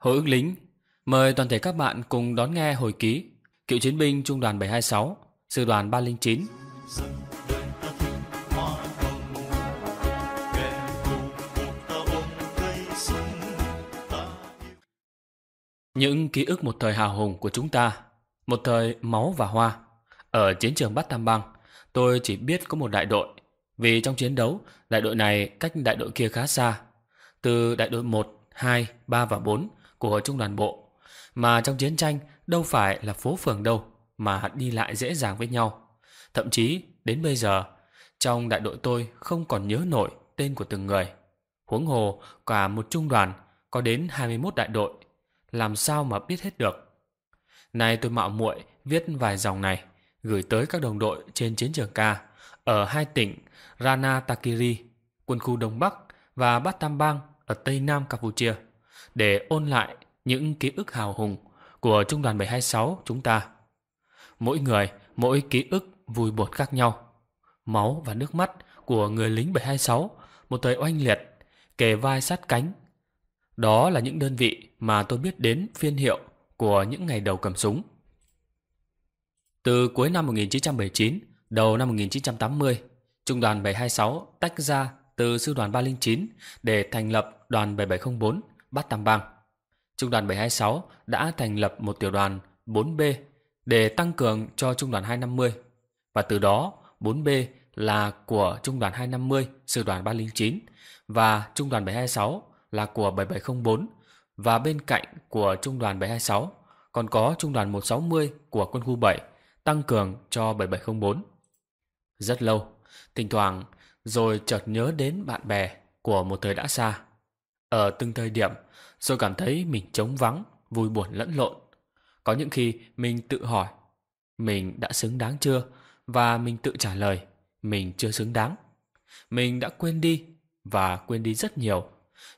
Hồi ứng lính, mời toàn thể các bạn cùng đón nghe hồi ký cựu chiến binh Trung đoàn 726, Sư đoàn 309. Những ký ức một thời hào hùng của chúng ta, một thời máu và hoa. Ở chiến trường bắc Tam Bang, tôi chỉ biết có một đại đội, vì trong chiến đấu, đại đội này cách đại đội kia khá xa. Từ đại đội 1, 2, 3 và 4 của trung đoàn bộ. Mà trong chiến tranh đâu phải là phố phường đâu mà đi lại dễ dàng với nhau. Thậm chí đến bây giờ, trong đại đội tôi không còn nhớ nổi tên của từng người. Huống hồ cả một trung đoàn có đến 21 đại đội, làm sao mà biết hết được. Nay tôi mạo muội viết vài dòng này gửi tới các đồng đội trên chiến trường ca ở hai tỉnh Rana Takiri, quân khu Đông Bắc và Battambang ở Tây Nam Campuchia để ôn lại những ký ức hào hùng của Trung đoàn 726 chúng ta. Mỗi người, mỗi ký ức vui buồn khác nhau. Máu và nước mắt của người lính 726 một thời oanh liệt, kề vai sát cánh. Đó là những đơn vị mà tôi biết đến phiên hiệu của những ngày đầu cầm súng. Từ cuối năm 1979, đầu năm 1980, Trung đoàn 726 tách ra từ Sư đoàn 309 để thành lập đoàn 7704 Bát Tam Bang. Trung đoàn 726 đã thành lập một tiểu đoàn 4B để tăng cường cho Trung đoàn 250 và từ đó 4B là của Trung đoàn 250, Sư đoàn 309 và Trung đoàn 726 là của 7704 và bên cạnh của Trung đoàn 726 còn có Trung đoàn 160 của quân khu 7 tăng cường cho 7704. Rất lâu, thỉnh thoảng rồi chợt nhớ đến bạn bè của một thời đã xa ở từng thời điểm, rồi cảm thấy mình trống vắng, vui buồn lẫn lộn. Có những khi mình tự hỏi, mình đã xứng đáng chưa? Và mình tự trả lời, mình chưa xứng đáng. Mình đã quên đi, và quên đi rất nhiều.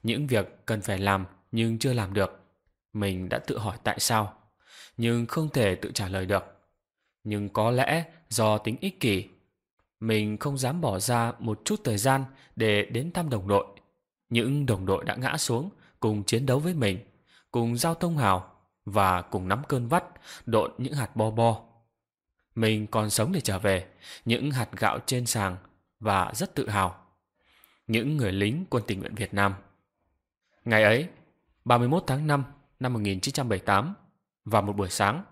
Những việc cần phải làm nhưng chưa làm được. Mình đã tự hỏi tại sao, nhưng không thể tự trả lời được. Nhưng có lẽ do tính ích kỷ, mình không dám bỏ ra một chút thời gian để đến thăm đồng đội những đồng đội đã ngã xuống cùng chiến đấu với mình, cùng giao thông hào và cùng nắm cơn vắt độn những hạt bo bo. Mình còn sống để trở về, những hạt gạo trên sàng và rất tự hào. Những người lính quân tình nguyện Việt Nam. Ngày ấy, 31 tháng 5 năm 1978 vào một buổi sáng,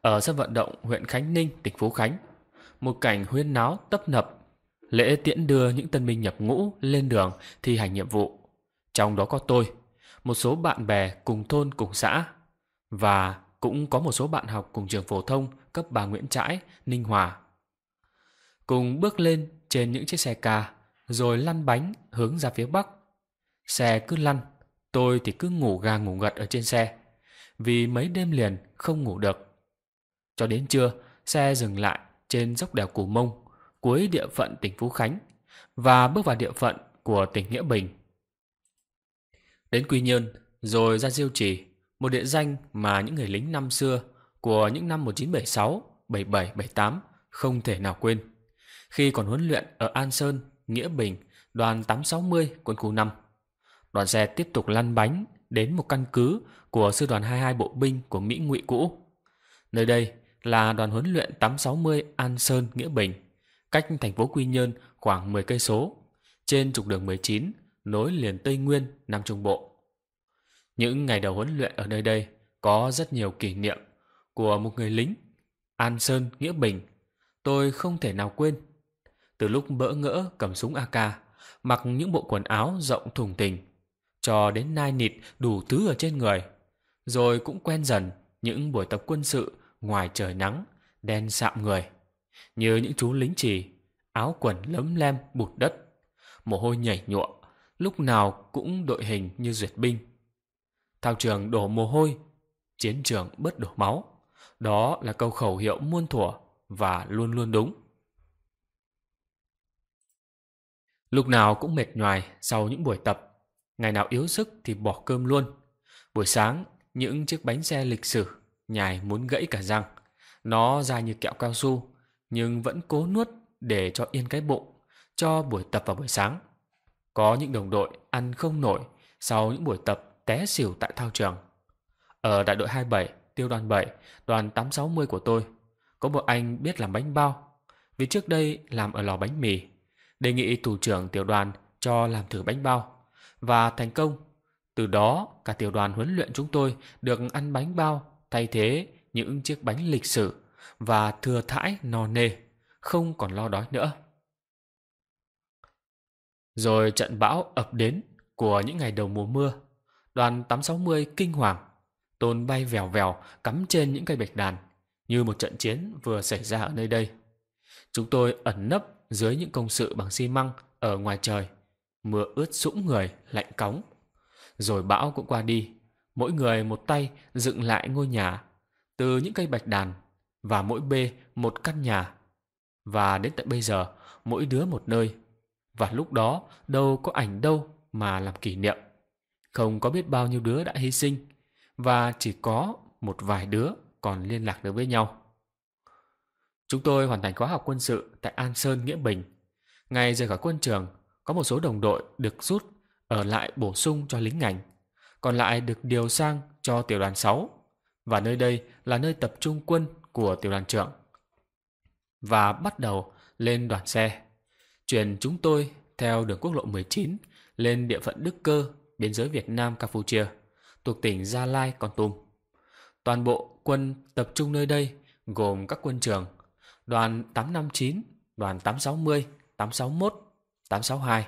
ở sân vận động huyện Khánh Ninh, tỉnh Phú Khánh, một cảnh huyên náo tấp nập Lễ tiễn đưa những tân binh nhập ngũ lên đường thi hành nhiệm vụ. Trong đó có tôi, một số bạn bè cùng thôn cùng xã và cũng có một số bạn học cùng trường phổ thông cấp bà Nguyễn Trãi, Ninh Hòa. Cùng bước lên trên những chiếc xe ca rồi lăn bánh hướng ra phía bắc. Xe cứ lăn, tôi thì cứ ngủ gà ngủ gật ở trên xe vì mấy đêm liền không ngủ được. Cho đến trưa, xe dừng lại trên dốc đèo Cù Mông cuối địa phận tỉnh Phú Khánh và bước vào địa phận của tỉnh Nghĩa Bình. Đến Quy Nhơn, rồi ra Diêu Trì, một địa danh mà những người lính năm xưa của những năm 1976, 77, 78 không thể nào quên. Khi còn huấn luyện ở An Sơn, Nghĩa Bình, đoàn 860 quân khu 5. Đoàn xe tiếp tục lăn bánh đến một căn cứ của sư đoàn 22 bộ binh của Mỹ ngụy cũ. Nơi đây là đoàn huấn luyện 860 An Sơn Nghĩa Bình cách thành phố Quy Nhơn khoảng 10 cây số, trên trục đường 19 nối liền Tây Nguyên, Nam Trung Bộ. Những ngày đầu huấn luyện ở nơi đây có rất nhiều kỷ niệm của một người lính, An Sơn Nghĩa Bình, tôi không thể nào quên. Từ lúc bỡ ngỡ cầm súng AK, mặc những bộ quần áo rộng thùng tình, cho đến nai nịt đủ thứ ở trên người, rồi cũng quen dần những buổi tập quân sự ngoài trời nắng, đen sạm người, như những chú lính trì áo quần lấm lem bụt đất, mồ hôi nhảy nhụa, lúc nào cũng đội hình như duyệt binh. Thao trường đổ mồ hôi, chiến trường bớt đổ máu. Đó là câu khẩu hiệu muôn thuở và luôn luôn đúng. Lúc nào cũng mệt nhoài sau những buổi tập. Ngày nào yếu sức thì bỏ cơm luôn. Buổi sáng, những chiếc bánh xe lịch sử, nhài muốn gãy cả răng. Nó ra như kẹo cao su, nhưng vẫn cố nuốt để cho yên cái bụng cho buổi tập vào buổi sáng. Có những đồng đội ăn không nổi sau những buổi tập té xỉu tại thao trường. Ở đại đội 27, tiêu đoàn 7, đoàn 860 của tôi, có một anh biết làm bánh bao, vì trước đây làm ở lò bánh mì. Đề nghị thủ trưởng tiểu đoàn cho làm thử bánh bao và thành công. Từ đó, cả tiểu đoàn huấn luyện chúng tôi được ăn bánh bao thay thế những chiếc bánh lịch sử và thừa thãi no nê không còn lo đói nữa. Rồi trận bão ập đến của những ngày đầu mùa mưa. Đoàn 860 kinh hoàng, tôn bay vèo vèo cắm trên những cây bạch đàn như một trận chiến vừa xảy ra ở nơi đây. Chúng tôi ẩn nấp dưới những công sự bằng xi măng ở ngoài trời. Mưa ướt sũng người, lạnh cóng. Rồi bão cũng qua đi. Mỗi người một tay dựng lại ngôi nhà từ những cây bạch đàn và mỗi bê một căn nhà và đến tận bây giờ, mỗi đứa một nơi. Và lúc đó, đâu có ảnh đâu mà làm kỷ niệm. Không có biết bao nhiêu đứa đã hy sinh. Và chỉ có một vài đứa còn liên lạc được với nhau. Chúng tôi hoàn thành khóa học quân sự tại An Sơn, Nghĩa Bình. Ngày rời khỏi quân trường, có một số đồng đội được rút ở lại bổ sung cho lính ngành. Còn lại được điều sang cho tiểu đoàn 6. Và nơi đây là nơi tập trung quân của tiểu đoàn trưởng và bắt đầu lên đoàn xe. Chuyển chúng tôi theo đường quốc lộ 19 lên địa phận Đức Cơ, biên giới Việt Nam-Campuchia, thuộc tỉnh Gia Lai, Con Tum. Toàn bộ quân tập trung nơi đây gồm các quân trường đoàn 859, đoàn 860, 861, 862.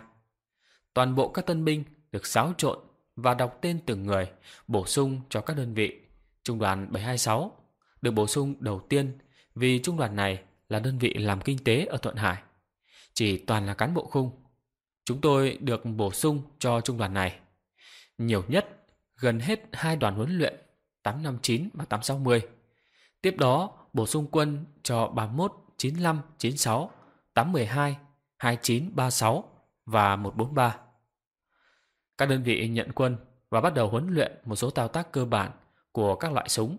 Toàn bộ các tân binh được xáo trộn và đọc tên từng người bổ sung cho các đơn vị. Trung đoàn 726 được bổ sung đầu tiên vì trung đoàn này là đơn vị làm kinh tế ở Thuận Hải. Chỉ toàn là cán bộ khung. Chúng tôi được bổ sung cho trung đoàn này. Nhiều nhất, gần hết hai đoàn huấn luyện 859 và 860. Tiếp đó, bổ sung quân cho 31, 95, 96, 812, 2936 và 143. Các đơn vị nhận quân và bắt đầu huấn luyện một số thao tác cơ bản của các loại súng,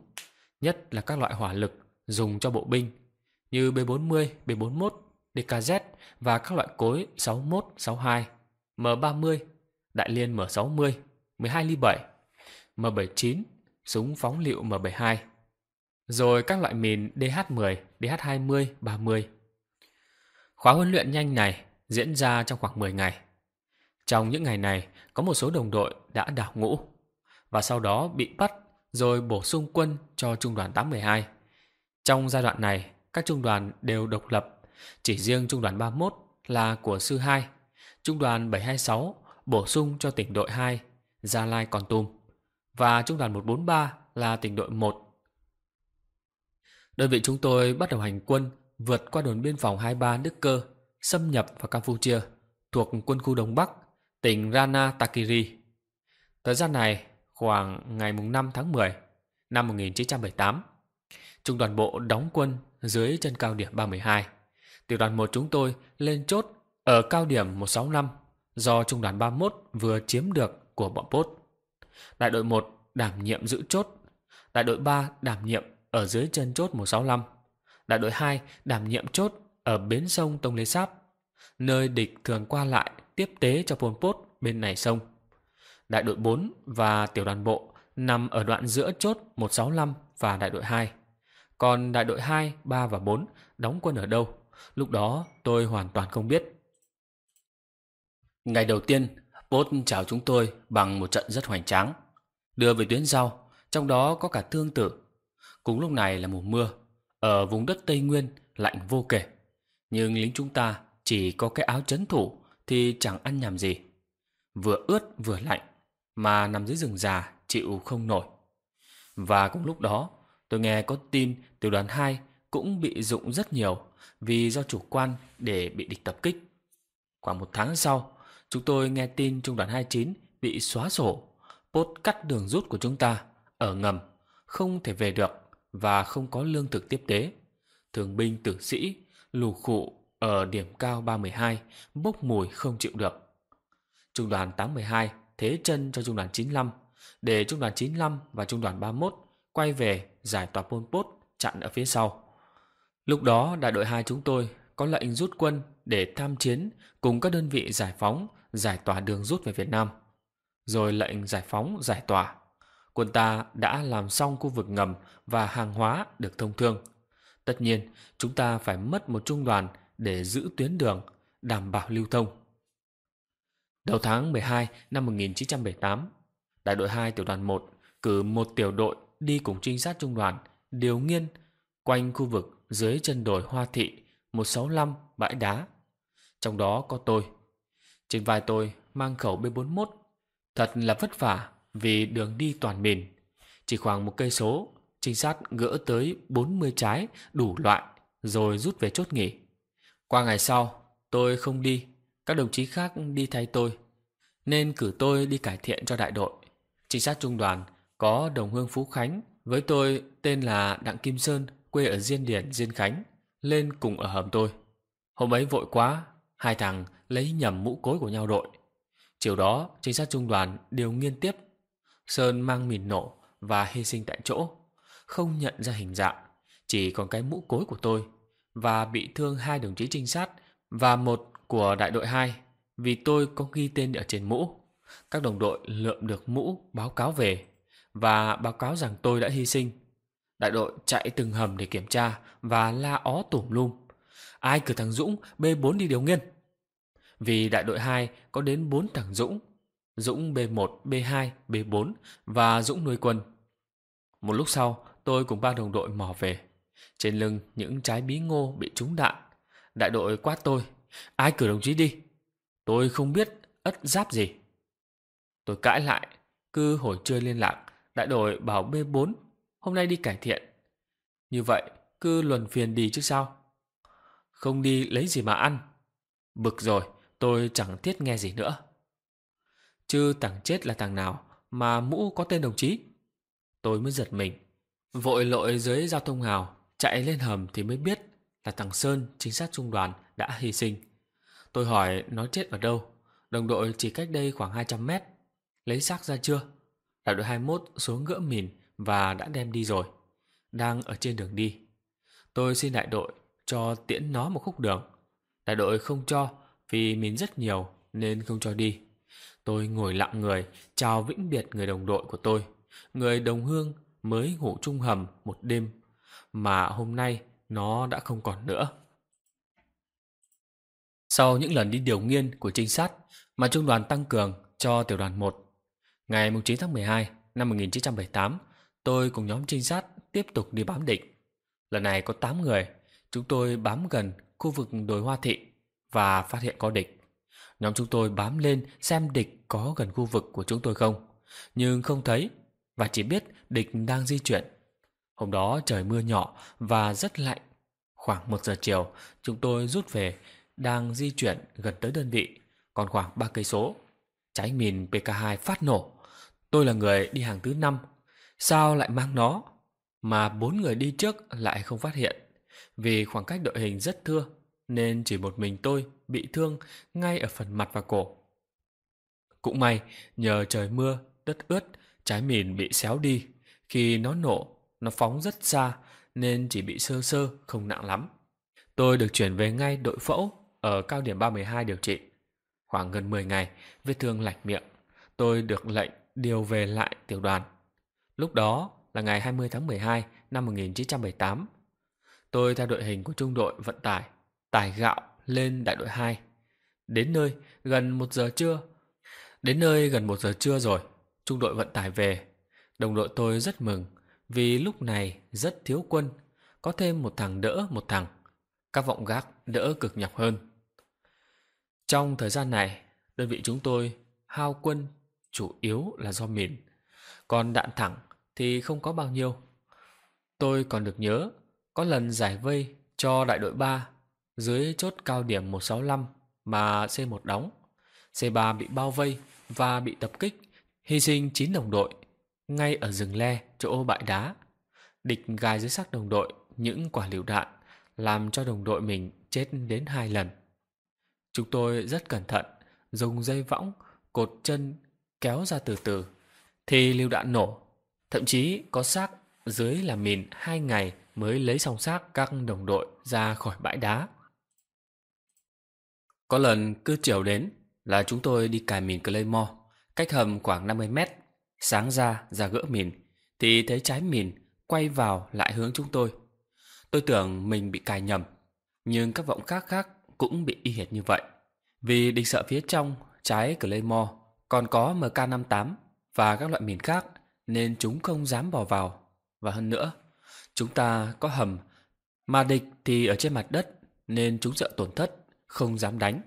nhất là các loại hỏa lực dùng cho bộ binh như B40, B41, DKZ và các loại cối 61, 62, M30, đại liên M60, 12 ly 7, M79, súng phóng liệu M72. Rồi các loại mìn DH10, DH20, 30. Khóa huấn luyện nhanh này diễn ra trong khoảng 10 ngày. Trong những ngày này, có một số đồng đội đã đảo ngũ và sau đó bị bắt rồi bổ sung quân cho Trung đoàn 812. Trong giai đoạn này, các trung đoàn đều độc lập. Chỉ riêng trung đoàn 31 là của sư 2, trung đoàn 726 bổ sung cho tỉnh đội 2, Gia Lai còn tum và trung đoàn 143 là tỉnh đội 1. Đơn vị chúng tôi bắt đầu hành quân vượt qua đồn biên phòng 23 Đức Cơ, xâm nhập vào Campuchia, thuộc quân khu Đông Bắc, tỉnh Rana Takiri. Thời gian này khoảng ngày 5 tháng 10 năm 1978, Trung đoàn bộ đóng quân dưới chân cao điểm 32. Tiểu đoàn 1 chúng tôi lên chốt ở cao điểm 165 do trung đoàn 31 vừa chiếm được của bọn Pốt. Đại đội 1 đảm nhiệm giữ chốt, đại đội 3 đảm nhiệm ở dưới chân chốt 165, đại đội 2 đảm nhiệm chốt ở bến sông Tông Lê Sáp, nơi địch thường qua lại tiếp tế cho Pol Pot bên này sông. Đại đội 4 và tiểu đoàn bộ nằm ở đoạn giữa chốt 165 và đại đội 2. Còn đại đội 2, 3 và 4 đóng quân ở đâu? Lúc đó tôi hoàn toàn không biết. Ngày đầu tiên, Bốt chào chúng tôi bằng một trận rất hoành tráng. Đưa về tuyến rau, trong đó có cả thương tử. Cũng lúc này là mùa mưa, ở vùng đất Tây Nguyên lạnh vô kể. Nhưng lính chúng ta chỉ có cái áo chấn thủ thì chẳng ăn nhầm gì. Vừa ướt vừa lạnh, mà nằm dưới rừng già chịu không nổi. Và cũng lúc đó, Tôi nghe có tin tiểu đoàn 2 cũng bị dụng rất nhiều vì do chủ quan để bị địch tập kích. Khoảng một tháng sau, chúng tôi nghe tin trung đoàn 29 bị xóa sổ, bốt cắt đường rút của chúng ta ở ngầm, không thể về được và không có lương thực tiếp tế. Thường binh tử sĩ, lù khụ ở điểm cao 312 bốc mùi không chịu được. Trung đoàn 812 thế chân cho trung đoàn 95 để trung đoàn 95 và trung đoàn 31 quay về giải tỏa Pol Pot chặn ở phía sau. Lúc đó đại đội hai chúng tôi có lệnh rút quân để tham chiến cùng các đơn vị giải phóng, giải tỏa đường rút về Việt Nam. Rồi lệnh giải phóng, giải tỏa. Quân ta đã làm xong khu vực ngầm và hàng hóa được thông thương. Tất nhiên, chúng ta phải mất một trung đoàn để giữ tuyến đường, đảm bảo lưu thông. Đầu tháng 12 năm 1978, Đại đội 2 tiểu đoàn 1 cử một tiểu đội đi cùng trinh sát trung đoàn, điều nghiên, quanh khu vực dưới chân đồi Hoa Thị 165 bãi đá. Trong đó có tôi. Trên vai tôi mang khẩu B41. Thật là vất vả vì đường đi toàn mìn. Chỉ khoảng một cây số, trinh sát gỡ tới 40 trái đủ loại rồi rút về chốt nghỉ. Qua ngày sau, tôi không đi, các đồng chí khác đi thay tôi, nên cử tôi đi cải thiện cho đại đội. Trinh sát trung đoàn có đồng hương Phú Khánh, với tôi tên là Đặng Kim Sơn, quê ở Diên Điển, Diên Khánh, lên cùng ở hầm tôi. Hôm ấy vội quá, hai thằng lấy nhầm mũ cối của nhau đội. Chiều đó, trinh sát trung đoàn điều nghiên tiếp. Sơn mang mìn nổ và hy sinh tại chỗ, không nhận ra hình dạng, chỉ còn cái mũ cối của tôi và bị thương hai đồng chí trinh sát và một của đại đội 2 vì tôi có ghi tên ở trên mũ. Các đồng đội lượm được mũ báo cáo về và báo cáo rằng tôi đã hy sinh. Đại đội chạy từng hầm để kiểm tra và la ó tủm lum. Ai cử thằng Dũng B4 đi điều nghiên? Vì đại đội 2 có đến 4 thằng Dũng. Dũng B1, B2, B4 và Dũng nuôi quân. Một lúc sau, tôi cùng ba đồng đội mò về. Trên lưng những trái bí ngô bị trúng đạn. Đại đội quát tôi. Ai cử đồng chí đi? Tôi không biết ất giáp gì. Tôi cãi lại, cứ hồi chưa liên lạc. Đại đội bảo B4 Hôm nay đi cải thiện Như vậy cứ luần phiền đi chứ sao Không đi lấy gì mà ăn Bực rồi Tôi chẳng thiết nghe gì nữa Chứ thằng chết là thằng nào Mà mũ có tên đồng chí Tôi mới giật mình Vội lội dưới giao thông hào Chạy lên hầm thì mới biết Là thằng Sơn chính sát trung đoàn đã hy sinh Tôi hỏi nó chết ở đâu Đồng đội chỉ cách đây khoảng 200 mét Lấy xác ra chưa Đại đội 21 xuống gỡ mìn và đã đem đi rồi. Đang ở trên đường đi. Tôi xin đại đội cho tiễn nó một khúc đường. Đại đội không cho vì mìn rất nhiều nên không cho đi. Tôi ngồi lặng người chào vĩnh biệt người đồng đội của tôi. Người đồng hương mới ngủ chung hầm một đêm mà hôm nay nó đã không còn nữa. Sau những lần đi điều nghiên của trinh sát mà trung đoàn tăng cường cho tiểu đoàn 1, Ngày 9 tháng 12 năm 1978, tôi cùng nhóm trinh sát tiếp tục đi bám địch. Lần này có 8 người, chúng tôi bám gần khu vực đồi Hoa Thị và phát hiện có địch. Nhóm chúng tôi bám lên xem địch có gần khu vực của chúng tôi không, nhưng không thấy và chỉ biết địch đang di chuyển. Hôm đó trời mưa nhỏ và rất lạnh. Khoảng 1 giờ chiều, chúng tôi rút về đang di chuyển gần tới đơn vị, còn khoảng 3 cây số. Trái mìn PK2 phát nổ, Tôi là người đi hàng thứ năm, sao lại mang nó? Mà bốn người đi trước lại không phát hiện. Vì khoảng cách đội hình rất thưa, nên chỉ một mình tôi bị thương ngay ở phần mặt và cổ. Cũng may, nhờ trời mưa, đất ướt, trái mìn bị xéo đi. Khi nó nổ, nó phóng rất xa nên chỉ bị sơ sơ, không nặng lắm. Tôi được chuyển về ngay đội phẫu ở cao điểm 32 điều trị. Khoảng gần 10 ngày, vết thương lạch miệng. Tôi được lệnh điều về lại tiểu đoàn. Lúc đó là ngày 20 tháng 12 năm 1978. Tôi theo đội hình của trung đội vận tải, tải gạo lên đại đội 2. Đến nơi gần 1 giờ trưa. Đến nơi gần 1 giờ trưa rồi, trung đội vận tải về. Đồng đội tôi rất mừng vì lúc này rất thiếu quân, có thêm một thằng đỡ một thằng. Các vọng gác đỡ cực nhọc hơn. Trong thời gian này, đơn vị chúng tôi hao quân chủ yếu là do mìn. Còn đạn thẳng thì không có bao nhiêu. Tôi còn được nhớ, có lần giải vây cho đại đội 3 dưới chốt cao điểm 165 mà C1 đóng. C3 bị bao vây và bị tập kích, hy sinh 9 đồng đội ngay ở rừng le chỗ bãi đá. Địch gai dưới xác đồng đội những quả lựu đạn làm cho đồng đội mình chết đến hai lần. Chúng tôi rất cẩn thận, dùng dây võng cột chân kéo ra từ từ thì lưu đạn nổ thậm chí có xác dưới là mìn hai ngày mới lấy xong xác các đồng đội ra khỏi bãi đá có lần cứ chiều đến là chúng tôi đi cài mìn Claymore, cách hầm khoảng 50 mét. Sáng ra ra gỡ mìn, thì thấy trái mìn quay vào lại hướng chúng tôi. Tôi tưởng mình bị cài nhầm, nhưng các vọng khác khác cũng bị y hệt như vậy. Vì địch sợ phía trong, trái Claymore còn có MK58 và các loại mìn khác nên chúng không dám bỏ vào. Và hơn nữa, chúng ta có hầm, mà địch thì ở trên mặt đất nên chúng sợ tổn thất, không dám đánh.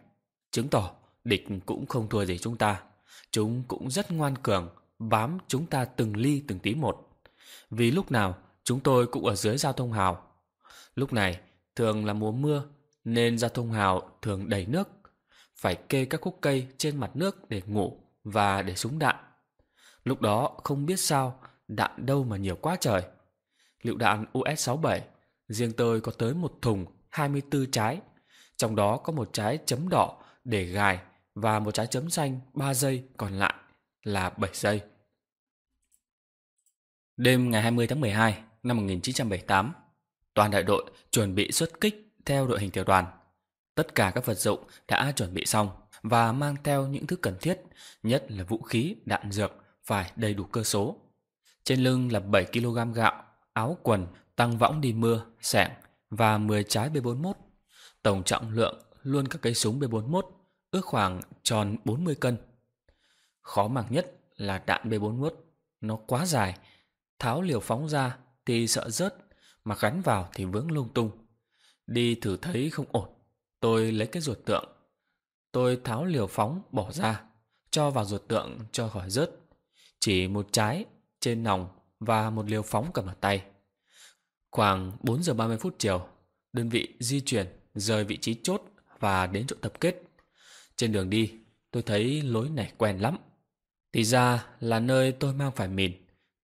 Chứng tỏ địch cũng không thua gì chúng ta. Chúng cũng rất ngoan cường, bám chúng ta từng ly từng tí một. Vì lúc nào chúng tôi cũng ở dưới giao thông hào. Lúc này thường là mùa mưa nên giao thông hào thường đầy nước. Phải kê các khúc cây trên mặt nước để ngủ và để súng đạn. Lúc đó không biết sao đạn đâu mà nhiều quá trời. Lựu đạn US-67 riêng tôi có tới một thùng 24 trái, trong đó có một trái chấm đỏ để gài và một trái chấm xanh 3 giây còn lại là 7 giây. Đêm ngày 20 tháng 12 năm 1978, toàn đại đội chuẩn bị xuất kích theo đội hình tiểu đoàn. Tất cả các vật dụng đã chuẩn bị xong và mang theo những thứ cần thiết, nhất là vũ khí, đạn dược phải đầy đủ cơ số. Trên lưng là 7 kg gạo, áo quần, tăng võng đi mưa, sẻng và 10 trái B41. Tổng trọng lượng luôn các cây súng B41 ước khoảng tròn 40 cân. Khó màng nhất là đạn B41, nó quá dài, tháo liều phóng ra thì sợ rớt, mà gắn vào thì vướng lung tung. Đi thử thấy không ổn, tôi lấy cái ruột tượng Tôi tháo liều phóng bỏ ra, cho vào ruột tượng cho khỏi rớt. Chỉ một trái trên nòng và một liều phóng cầm ở tay. Khoảng 4 giờ 30 phút chiều, đơn vị di chuyển rời vị trí chốt và đến chỗ tập kết. Trên đường đi, tôi thấy lối này quen lắm. Thì ra là nơi tôi mang phải mìn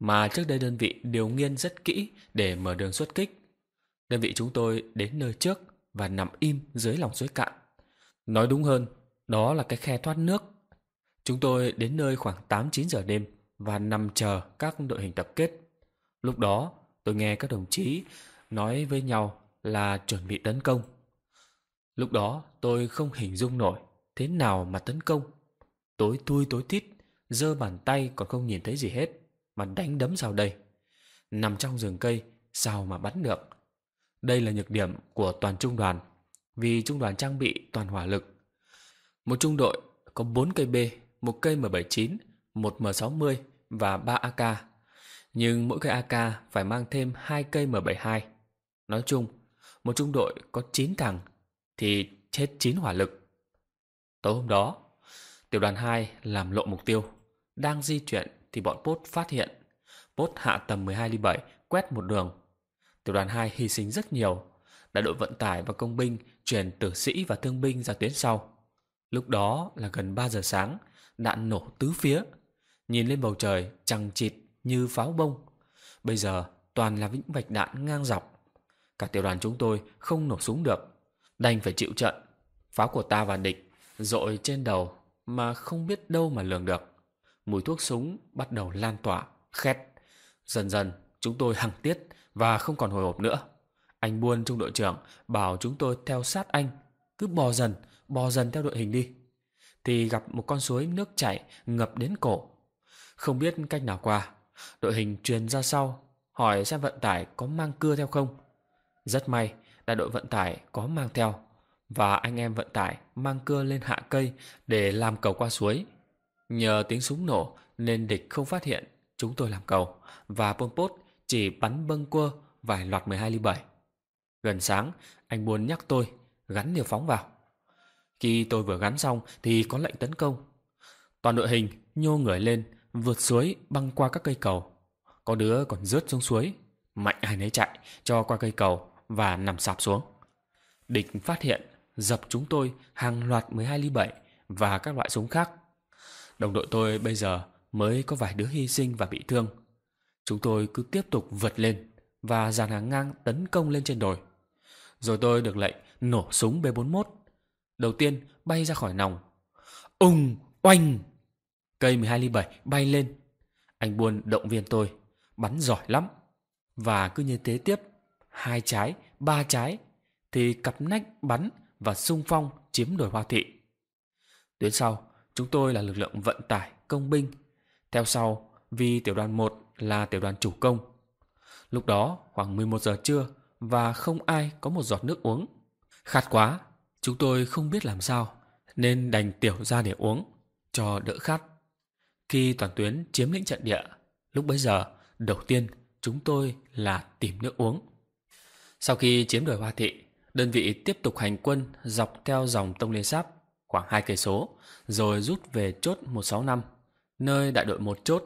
mà trước đây đơn vị điều nghiên rất kỹ để mở đường xuất kích. Đơn vị chúng tôi đến nơi trước và nằm im dưới lòng suối cạn. Nói đúng hơn đó là cái khe thoát nước. Chúng tôi đến nơi khoảng 8-9 giờ đêm và nằm chờ các đội hình tập kết. Lúc đó, tôi nghe các đồng chí nói với nhau là chuẩn bị tấn công. Lúc đó, tôi không hình dung nổi thế nào mà tấn công. Tối tui tối thít giơ bàn tay còn không nhìn thấy gì hết, mà đánh đấm sao đây. Nằm trong rừng cây, sao mà bắn được. Đây là nhược điểm của toàn trung đoàn, vì trung đoàn trang bị toàn hỏa lực một trung đội có 4 cây B, một cây M79, một M60 và 3 AK. Nhưng mỗi cây AK phải mang thêm hai cây M72. Nói chung, một trung đội có 9 thằng thì chết 9 hỏa lực. Tối hôm đó, tiểu đoàn 2 làm lộ mục tiêu. Đang di chuyển thì bọn Pốt phát hiện. Pốt hạ tầm 12 ly 7 quét một đường. Tiểu đoàn 2 hy sinh rất nhiều. Đại đội vận tải và công binh chuyển tử sĩ và thương binh ra tuyến sau. Lúc đó là gần 3 giờ sáng, đạn nổ tứ phía. Nhìn lên bầu trời chằng chịt như pháo bông. Bây giờ toàn là vĩnh vạch đạn ngang dọc. Cả tiểu đoàn chúng tôi không nổ súng được, đành phải chịu trận. Pháo của ta và địch dội trên đầu mà không biết đâu mà lường được. Mùi thuốc súng bắt đầu lan tỏa, khét. Dần dần chúng tôi hằng tiết và không còn hồi hộp nữa. Anh Buôn trung đội trưởng bảo chúng tôi theo sát anh, cứ bò dần bò dần theo đội hình đi thì gặp một con suối nước chảy ngập đến cổ không biết cách nào qua đội hình truyền ra sau hỏi xem vận tải có mang cưa theo không rất may đại đội vận tải có mang theo và anh em vận tải mang cưa lên hạ cây để làm cầu qua suối nhờ tiếng súng nổ nên địch không phát hiện chúng tôi làm cầu và Pol Pot chỉ bắn bâng quơ vài loạt 12 ly 7. Gần sáng, anh buồn nhắc tôi gắn liều phóng vào. Khi tôi vừa gắn xong thì có lệnh tấn công. Toàn đội hình nhô người lên, vượt suối băng qua các cây cầu. Có đứa còn rớt xuống suối, mạnh ai nấy chạy cho qua cây cầu và nằm sạp xuống. Địch phát hiện dập chúng tôi hàng loạt 12 ly 7 và các loại súng khác. Đồng đội tôi bây giờ mới có vài đứa hy sinh và bị thương. Chúng tôi cứ tiếp tục vượt lên và dàn hàng ngang tấn công lên trên đồi. Rồi tôi được lệnh nổ súng B41 đầu tiên bay ra khỏi nòng. Ung, oanh! Cây ly 1207 bay lên. Anh buồn động viên tôi, bắn giỏi lắm. Và cứ như thế tiếp, hai trái, ba trái, thì cặp nách bắn và sung phong chiếm đồi hoa thị. Tuyến sau, chúng tôi là lực lượng vận tải, công binh. Theo sau, vì tiểu đoàn 1 là tiểu đoàn chủ công. Lúc đó khoảng 11 giờ trưa và không ai có một giọt nước uống. Khát quá, Chúng tôi không biết làm sao nên đành tiểu ra để uống cho đỡ khát. Khi toàn tuyến chiếm lĩnh trận địa, lúc bấy giờ đầu tiên chúng tôi là tìm nước uống. Sau khi chiếm đồi Hoa Thị, đơn vị tiếp tục hành quân dọc theo dòng Tông Liên Sáp khoảng hai cây số, rồi rút về chốt 165, nơi đại đội một chốt.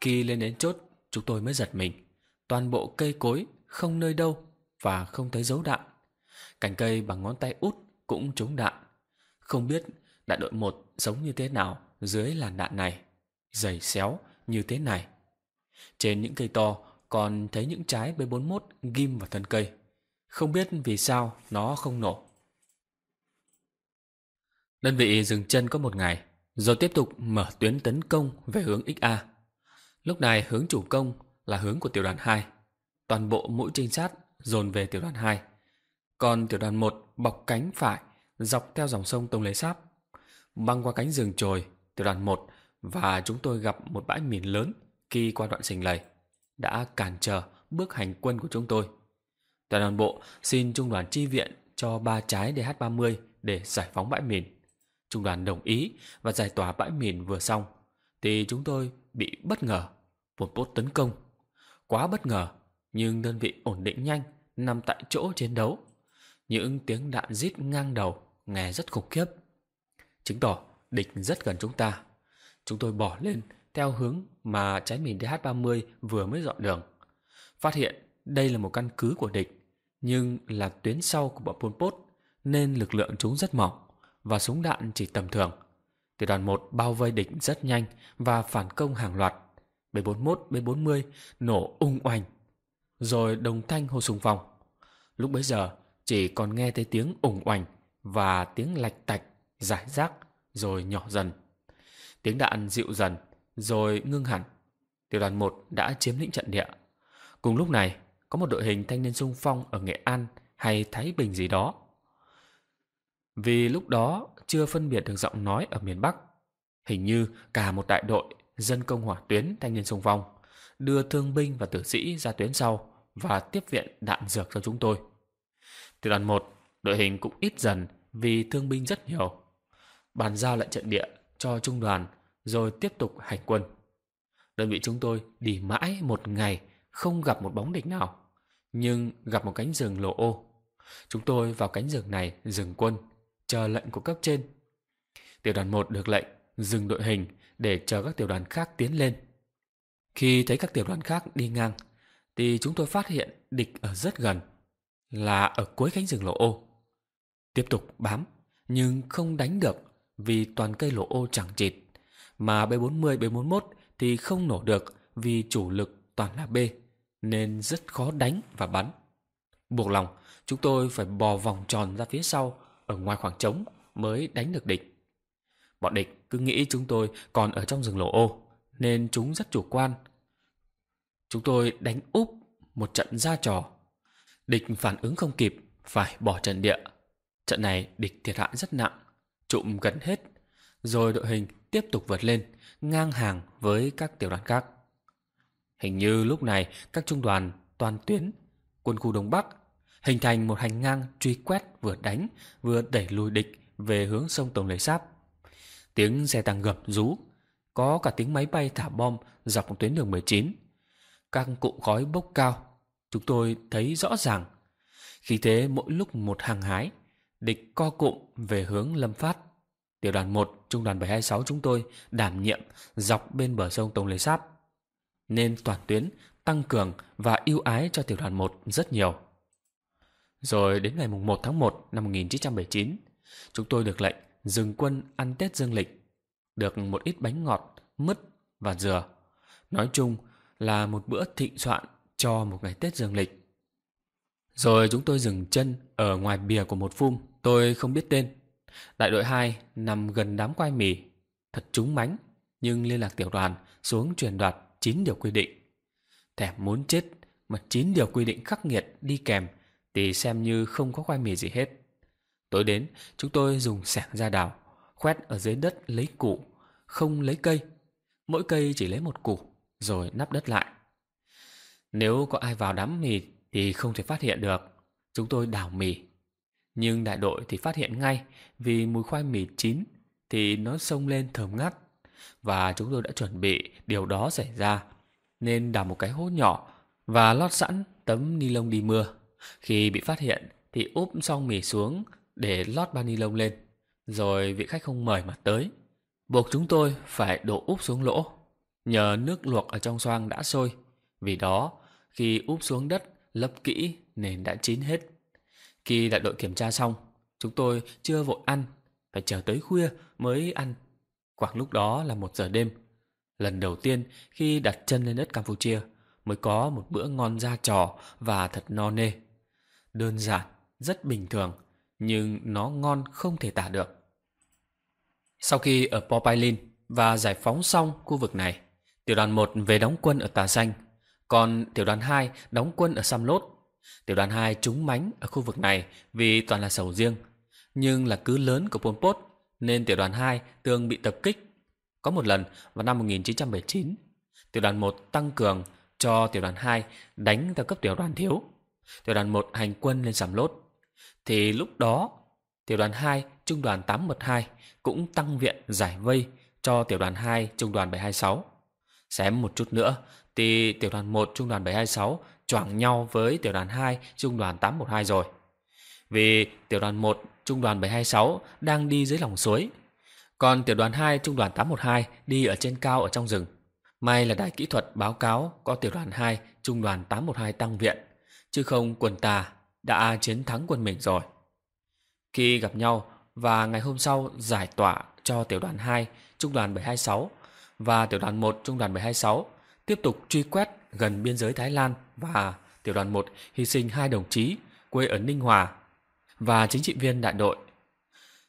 Khi lên đến chốt, chúng tôi mới giật mình. Toàn bộ cây cối không nơi đâu và không thấy dấu đạn. Cành cây bằng ngón tay út cũng trúng đạn. Không biết đại đội 1 giống như thế nào dưới làn đạn này, dày xéo như thế này. Trên những cây to còn thấy những trái B41 ghim vào thân cây. Không biết vì sao nó không nổ. Đơn vị dừng chân có một ngày, rồi tiếp tục mở tuyến tấn công về hướng XA. Lúc này hướng chủ công là hướng của tiểu đoàn 2. Toàn bộ mũi trinh sát dồn về tiểu đoàn 2. Còn tiểu đoàn 1 bọc cánh phải dọc theo dòng sông Tông Lễ Sáp. Băng qua cánh rừng trồi, tiểu đoàn 1 và chúng tôi gặp một bãi mìn lớn khi qua đoạn sình lầy đã cản trở bước hành quân của chúng tôi. tiểu đoàn bộ xin trung đoàn chi viện cho ba trái DH-30 để giải phóng bãi mìn. Trung đoàn đồng ý và giải tỏa bãi mìn vừa xong thì chúng tôi bị bất ngờ một bốt tấn công. Quá bất ngờ nhưng đơn vị ổn định nhanh nằm tại chỗ chiến đấu những tiếng đạn rít ngang đầu nghe rất khủng khiếp. Chứng tỏ địch rất gần chúng ta. Chúng tôi bỏ lên theo hướng mà trái mìn DH-30 vừa mới dọn đường. Phát hiện đây là một căn cứ của địch, nhưng là tuyến sau của bọn Pol Pot nên lực lượng chúng rất mỏng và súng đạn chỉ tầm thường. Tiểu đoàn 1 bao vây địch rất nhanh và phản công hàng loạt. B41, B40 nổ ung oanh. Rồi đồng thanh hô súng phòng. Lúc bấy giờ, chỉ còn nghe thấy tiếng ủng oành và tiếng lạch tạch, giải rác, rồi nhỏ dần. Tiếng đạn dịu dần, rồi ngưng hẳn. Tiểu đoàn một đã chiếm lĩnh trận địa. Cùng lúc này, có một đội hình thanh niên sung phong ở Nghệ An hay Thái Bình gì đó. Vì lúc đó chưa phân biệt được giọng nói ở miền Bắc. Hình như cả một đại đội dân công hỏa tuyến thanh niên sung phong đưa thương binh và tử sĩ ra tuyến sau và tiếp viện đạn dược cho chúng tôi. Tiểu đoàn 1, đội hình cũng ít dần vì thương binh rất nhiều. Bàn giao lại trận địa cho trung đoàn rồi tiếp tục hành quân. Đơn vị chúng tôi đi mãi một ngày không gặp một bóng địch nào, nhưng gặp một cánh rừng lộ ô. Chúng tôi vào cánh rừng này dừng quân, chờ lệnh của cấp trên. Tiểu đoàn 1 được lệnh dừng đội hình để chờ các tiểu đoàn khác tiến lên. Khi thấy các tiểu đoàn khác đi ngang, thì chúng tôi phát hiện địch ở rất gần là ở cuối cánh rừng lộ ô. Tiếp tục bám, nhưng không đánh được vì toàn cây lộ ô chẳng chịt, mà B40, B41 thì không nổ được vì chủ lực toàn là B, nên rất khó đánh và bắn. Buộc lòng, chúng tôi phải bò vòng tròn ra phía sau ở ngoài khoảng trống mới đánh được địch. Bọn địch cứ nghĩ chúng tôi còn ở trong rừng lộ ô, nên chúng rất chủ quan. Chúng tôi đánh úp một trận ra trò Địch phản ứng không kịp, phải bỏ trận địa. Trận này địch thiệt hại rất nặng, trụm gần hết, rồi đội hình tiếp tục vượt lên, ngang hàng với các tiểu đoàn khác. Hình như lúc này các trung đoàn toàn tuyến, quân khu Đông Bắc hình thành một hành ngang truy quét vừa đánh vừa đẩy lùi địch về hướng sông Tổng Lễ Sáp. Tiếng xe tăng gầm rú, có cả tiếng máy bay thả bom dọc tuyến đường 19. Các cụm khói bốc cao Chúng tôi thấy rõ ràng. Khi thế mỗi lúc một hàng hái, địch co cụm về hướng Lâm Phát. Tiểu đoàn 1, trung đoàn 726 chúng tôi đảm nhiệm dọc bên bờ sông Tông Lê Sáp. Nên toàn tuyến tăng cường và ưu ái cho tiểu đoàn 1 rất nhiều. Rồi đến ngày 1 tháng 1 năm 1979, chúng tôi được lệnh dừng quân ăn Tết Dương Lịch, được một ít bánh ngọt, mứt và dừa. Nói chung là một bữa thịnh soạn cho một ngày Tết dương lịch. Rồi chúng tôi dừng chân ở ngoài bìa của một phum tôi không biết tên. Đại đội 2 nằm gần đám quay mì. Thật trúng mánh, nhưng liên lạc tiểu đoàn xuống truyền đoạt 9 điều quy định. Thèm muốn chết mà 9 điều quy định khắc nghiệt đi kèm thì xem như không có khoai mì gì hết. Tối đến, chúng tôi dùng sẻng ra đào, khoét ở dưới đất lấy củ, không lấy cây. Mỗi cây chỉ lấy một củ, rồi nắp đất lại. Nếu có ai vào đám mì thì không thể phát hiện được. Chúng tôi đảo mì. Nhưng đại đội thì phát hiện ngay vì mùi khoai mì chín thì nó sông lên thơm ngắt. Và chúng tôi đã chuẩn bị điều đó xảy ra. Nên đào một cái hố nhỏ và lót sẵn tấm ni lông đi mưa. Khi bị phát hiện thì úp xong mì xuống để lót ba ni lông lên. Rồi vị khách không mời mà tới. Buộc chúng tôi phải đổ úp xuống lỗ. Nhờ nước luộc ở trong xoang đã sôi. Vì đó khi úp xuống đất lấp kỹ nên đã chín hết. Khi đại đội kiểm tra xong, chúng tôi chưa vội ăn, phải chờ tới khuya mới ăn. Khoảng lúc đó là một giờ đêm. Lần đầu tiên khi đặt chân lên đất Campuchia mới có một bữa ngon da trò và thật no nê. Đơn giản, rất bình thường, nhưng nó ngon không thể tả được. Sau khi ở Popailin và giải phóng xong khu vực này, tiểu đoàn 1 về đóng quân ở Tà Xanh còn tiểu đoàn 2 đóng quân ở Samlot Tiểu đoàn 2 trúng mánh ở khu vực này vì toàn là sầu riêng. Nhưng là cứ lớn của Pol Pot nên tiểu đoàn 2 tương bị tập kích. Có một lần vào năm 1979, tiểu đoàn 1 tăng cường cho tiểu đoàn 2 đánh theo cấp tiểu đoàn thiếu. Tiểu đoàn 1 hành quân lên Sầm Lốt. Thì lúc đó, tiểu đoàn 2 trung đoàn 812 cũng tăng viện giải vây cho tiểu đoàn 2 trung đoàn 726. Xém một chút nữa thì tiểu đoàn 1 trung đoàn 726 choảng nhau với tiểu đoàn 2 trung đoàn 812 rồi. Vì tiểu đoàn 1 trung đoàn 726 đang đi dưới lòng suối, còn tiểu đoàn 2 trung đoàn 812 đi ở trên cao ở trong rừng. May là đài kỹ thuật báo cáo có tiểu đoàn 2 trung đoàn 812 tăng viện, chứ không quần tà đã chiến thắng quân mình rồi. Khi gặp nhau và ngày hôm sau giải tỏa cho tiểu đoàn 2 trung đoàn 726 và tiểu đoàn 1 trung đoàn 726 tiếp tục truy quét gần biên giới Thái Lan và tiểu đoàn 1 hy sinh hai đồng chí quê ở Ninh Hòa và chính trị viên đại đội.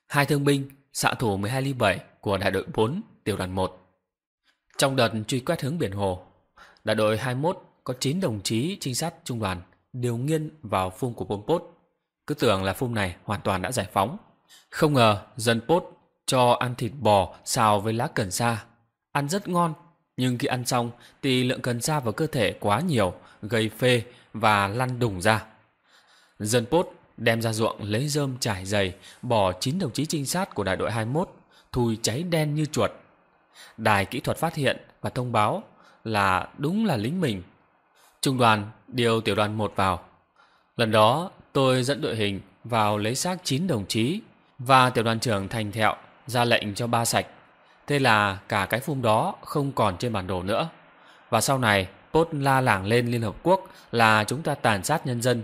Hai thương binh, xạ thủ 12 ly 7 của đại đội 4, tiểu đoàn 1. Trong đợt truy quét hướng biển Hồ, đại đội 21 có 9 đồng chí trinh sát trung đoàn điều nghiên vào phun của Pol Pot. Cứ tưởng là phun này hoàn toàn đã giải phóng. Không ngờ dân Pot cho ăn thịt bò xào với lá cần sa. Ăn rất ngon nhưng khi ăn xong thì lượng cần sa vào cơ thể quá nhiều, gây phê và lăn đùng ra. Dân Pốt đem ra ruộng lấy rơm trải dày, bỏ 9 đồng chí trinh sát của đại đội 21, thùi cháy đen như chuột. Đài kỹ thuật phát hiện và thông báo là đúng là lính mình. Trung đoàn điều tiểu đoàn 1 vào. Lần đó tôi dẫn đội hình vào lấy xác 9 đồng chí và tiểu đoàn trưởng Thành Thẹo ra lệnh cho ba sạch Thế là cả cái phum đó không còn trên bản đồ nữa. Và sau này, Pốt la làng lên Liên Hợp Quốc là chúng ta tàn sát nhân dân.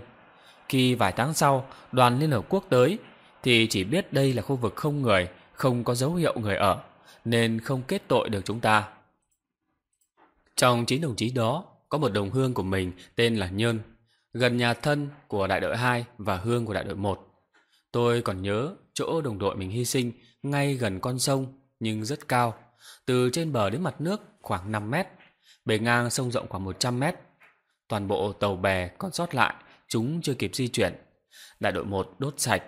Khi vài tháng sau, đoàn Liên Hợp Quốc tới, thì chỉ biết đây là khu vực không người, không có dấu hiệu người ở, nên không kết tội được chúng ta. Trong chín đồng chí đó, có một đồng hương của mình tên là Nhơn, gần nhà thân của đại đội 2 và hương của đại đội 1. Tôi còn nhớ chỗ đồng đội mình hy sinh ngay gần con sông nhưng rất cao, từ trên bờ đến mặt nước khoảng 5 mét, bề ngang sông rộng khoảng 100 mét. Toàn bộ tàu bè còn sót lại, chúng chưa kịp di chuyển. Đại đội 1 đốt sạch.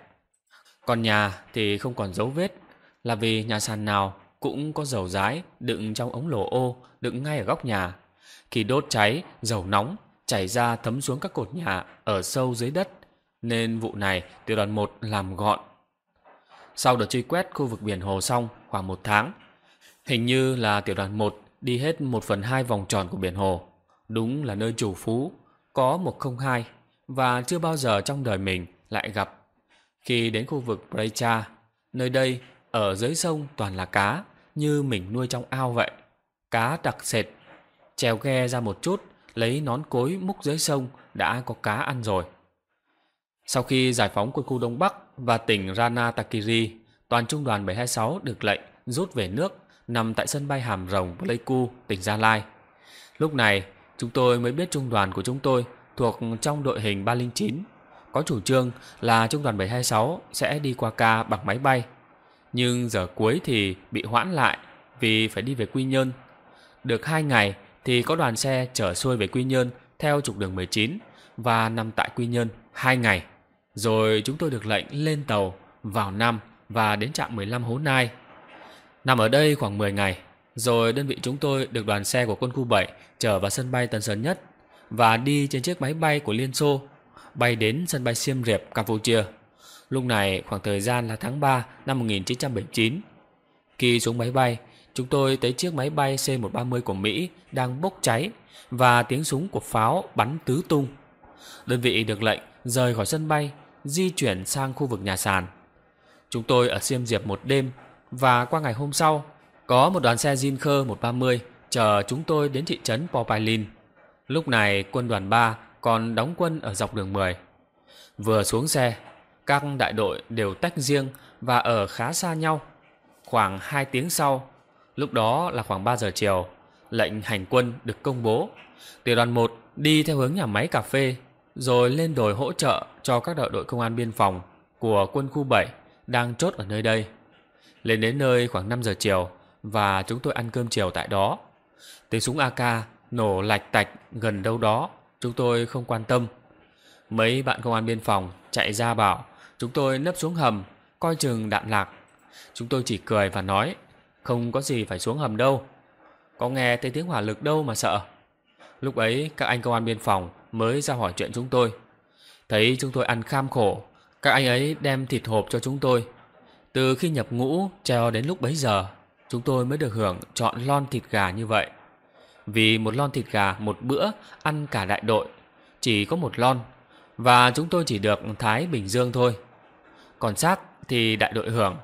Còn nhà thì không còn dấu vết, là vì nhà sàn nào cũng có dầu rái đựng trong ống lồ ô đựng ngay ở góc nhà. Khi đốt cháy, dầu nóng chảy ra thấm xuống các cột nhà ở sâu dưới đất, nên vụ này tiểu đoàn 1 làm gọn. Sau đợt truy quét khu vực biển hồ xong, khoảng một tháng. Hình như là tiểu đoàn 1 đi hết 1 phần 2 vòng tròn của biển hồ. Đúng là nơi chủ phú, có 102 và chưa bao giờ trong đời mình lại gặp. Khi đến khu vực Precha, nơi đây ở dưới sông toàn là cá như mình nuôi trong ao vậy. Cá đặc sệt, trèo ghe ra một chút, lấy nón cối múc dưới sông đã có cá ăn rồi. Sau khi giải phóng quân khu Đông Bắc và tỉnh Rana Takiri toàn trung đoàn 726 được lệnh rút về nước nằm tại sân bay Hàm Rồng, Pleiku, tỉnh Gia Lai. Lúc này, chúng tôi mới biết trung đoàn của chúng tôi thuộc trong đội hình 309. Có chủ trương là trung đoàn 726 sẽ đi qua ca bằng máy bay. Nhưng giờ cuối thì bị hoãn lại vì phải đi về Quy Nhơn. Được 2 ngày thì có đoàn xe chở xuôi về Quy Nhơn theo trục đường 19 và nằm tại Quy Nhơn 2 ngày. Rồi chúng tôi được lệnh lên tàu vào năm và đến trạm 15 Hố Nai. Nằm ở đây khoảng 10 ngày, rồi đơn vị chúng tôi được đoàn xe của quân khu 7 chở vào sân bay Tân Sơn Nhất và đi trên chiếc máy bay của Liên Xô bay đến sân bay Siem Reap, Campuchia. Lúc này khoảng thời gian là tháng 3 năm 1979. Khi xuống máy bay, chúng tôi thấy chiếc máy bay C-130 của Mỹ đang bốc cháy và tiếng súng của pháo bắn tứ tung. Đơn vị được lệnh rời khỏi sân bay, di chuyển sang khu vực nhà sàn. Chúng tôi ở siêm Diệp một đêm và qua ngày hôm sau có một đoàn xe Jinker 130 chờ chúng tôi đến thị trấn Popailin. Lúc này quân đoàn 3 còn đóng quân ở dọc đường 10. Vừa xuống xe, các đại đội đều tách riêng và ở khá xa nhau. Khoảng 2 tiếng sau, lúc đó là khoảng 3 giờ chiều, lệnh hành quân được công bố. Tiểu đoàn 1 đi theo hướng nhà máy cà phê, rồi lên đồi hỗ trợ cho các đội đội công an biên phòng của quân khu 7 đang chốt ở nơi đây. Lên đến nơi khoảng 5 giờ chiều và chúng tôi ăn cơm chiều tại đó. Tiếng súng AK nổ lạch tạch gần đâu đó, chúng tôi không quan tâm. Mấy bạn công an biên phòng chạy ra bảo chúng tôi nấp xuống hầm, coi chừng đạn lạc. Chúng tôi chỉ cười và nói không có gì phải xuống hầm đâu. Có nghe thấy tiếng hỏa lực đâu mà sợ. Lúc ấy các anh công an biên phòng mới ra hỏi chuyện chúng tôi. Thấy chúng tôi ăn kham khổ các anh ấy đem thịt hộp cho chúng tôi. Từ khi nhập ngũ cho đến lúc bấy giờ, chúng tôi mới được hưởng chọn lon thịt gà như vậy. Vì một lon thịt gà một bữa ăn cả đại đội, chỉ có một lon, và chúng tôi chỉ được Thái Bình Dương thôi. Còn xác thì đại đội hưởng.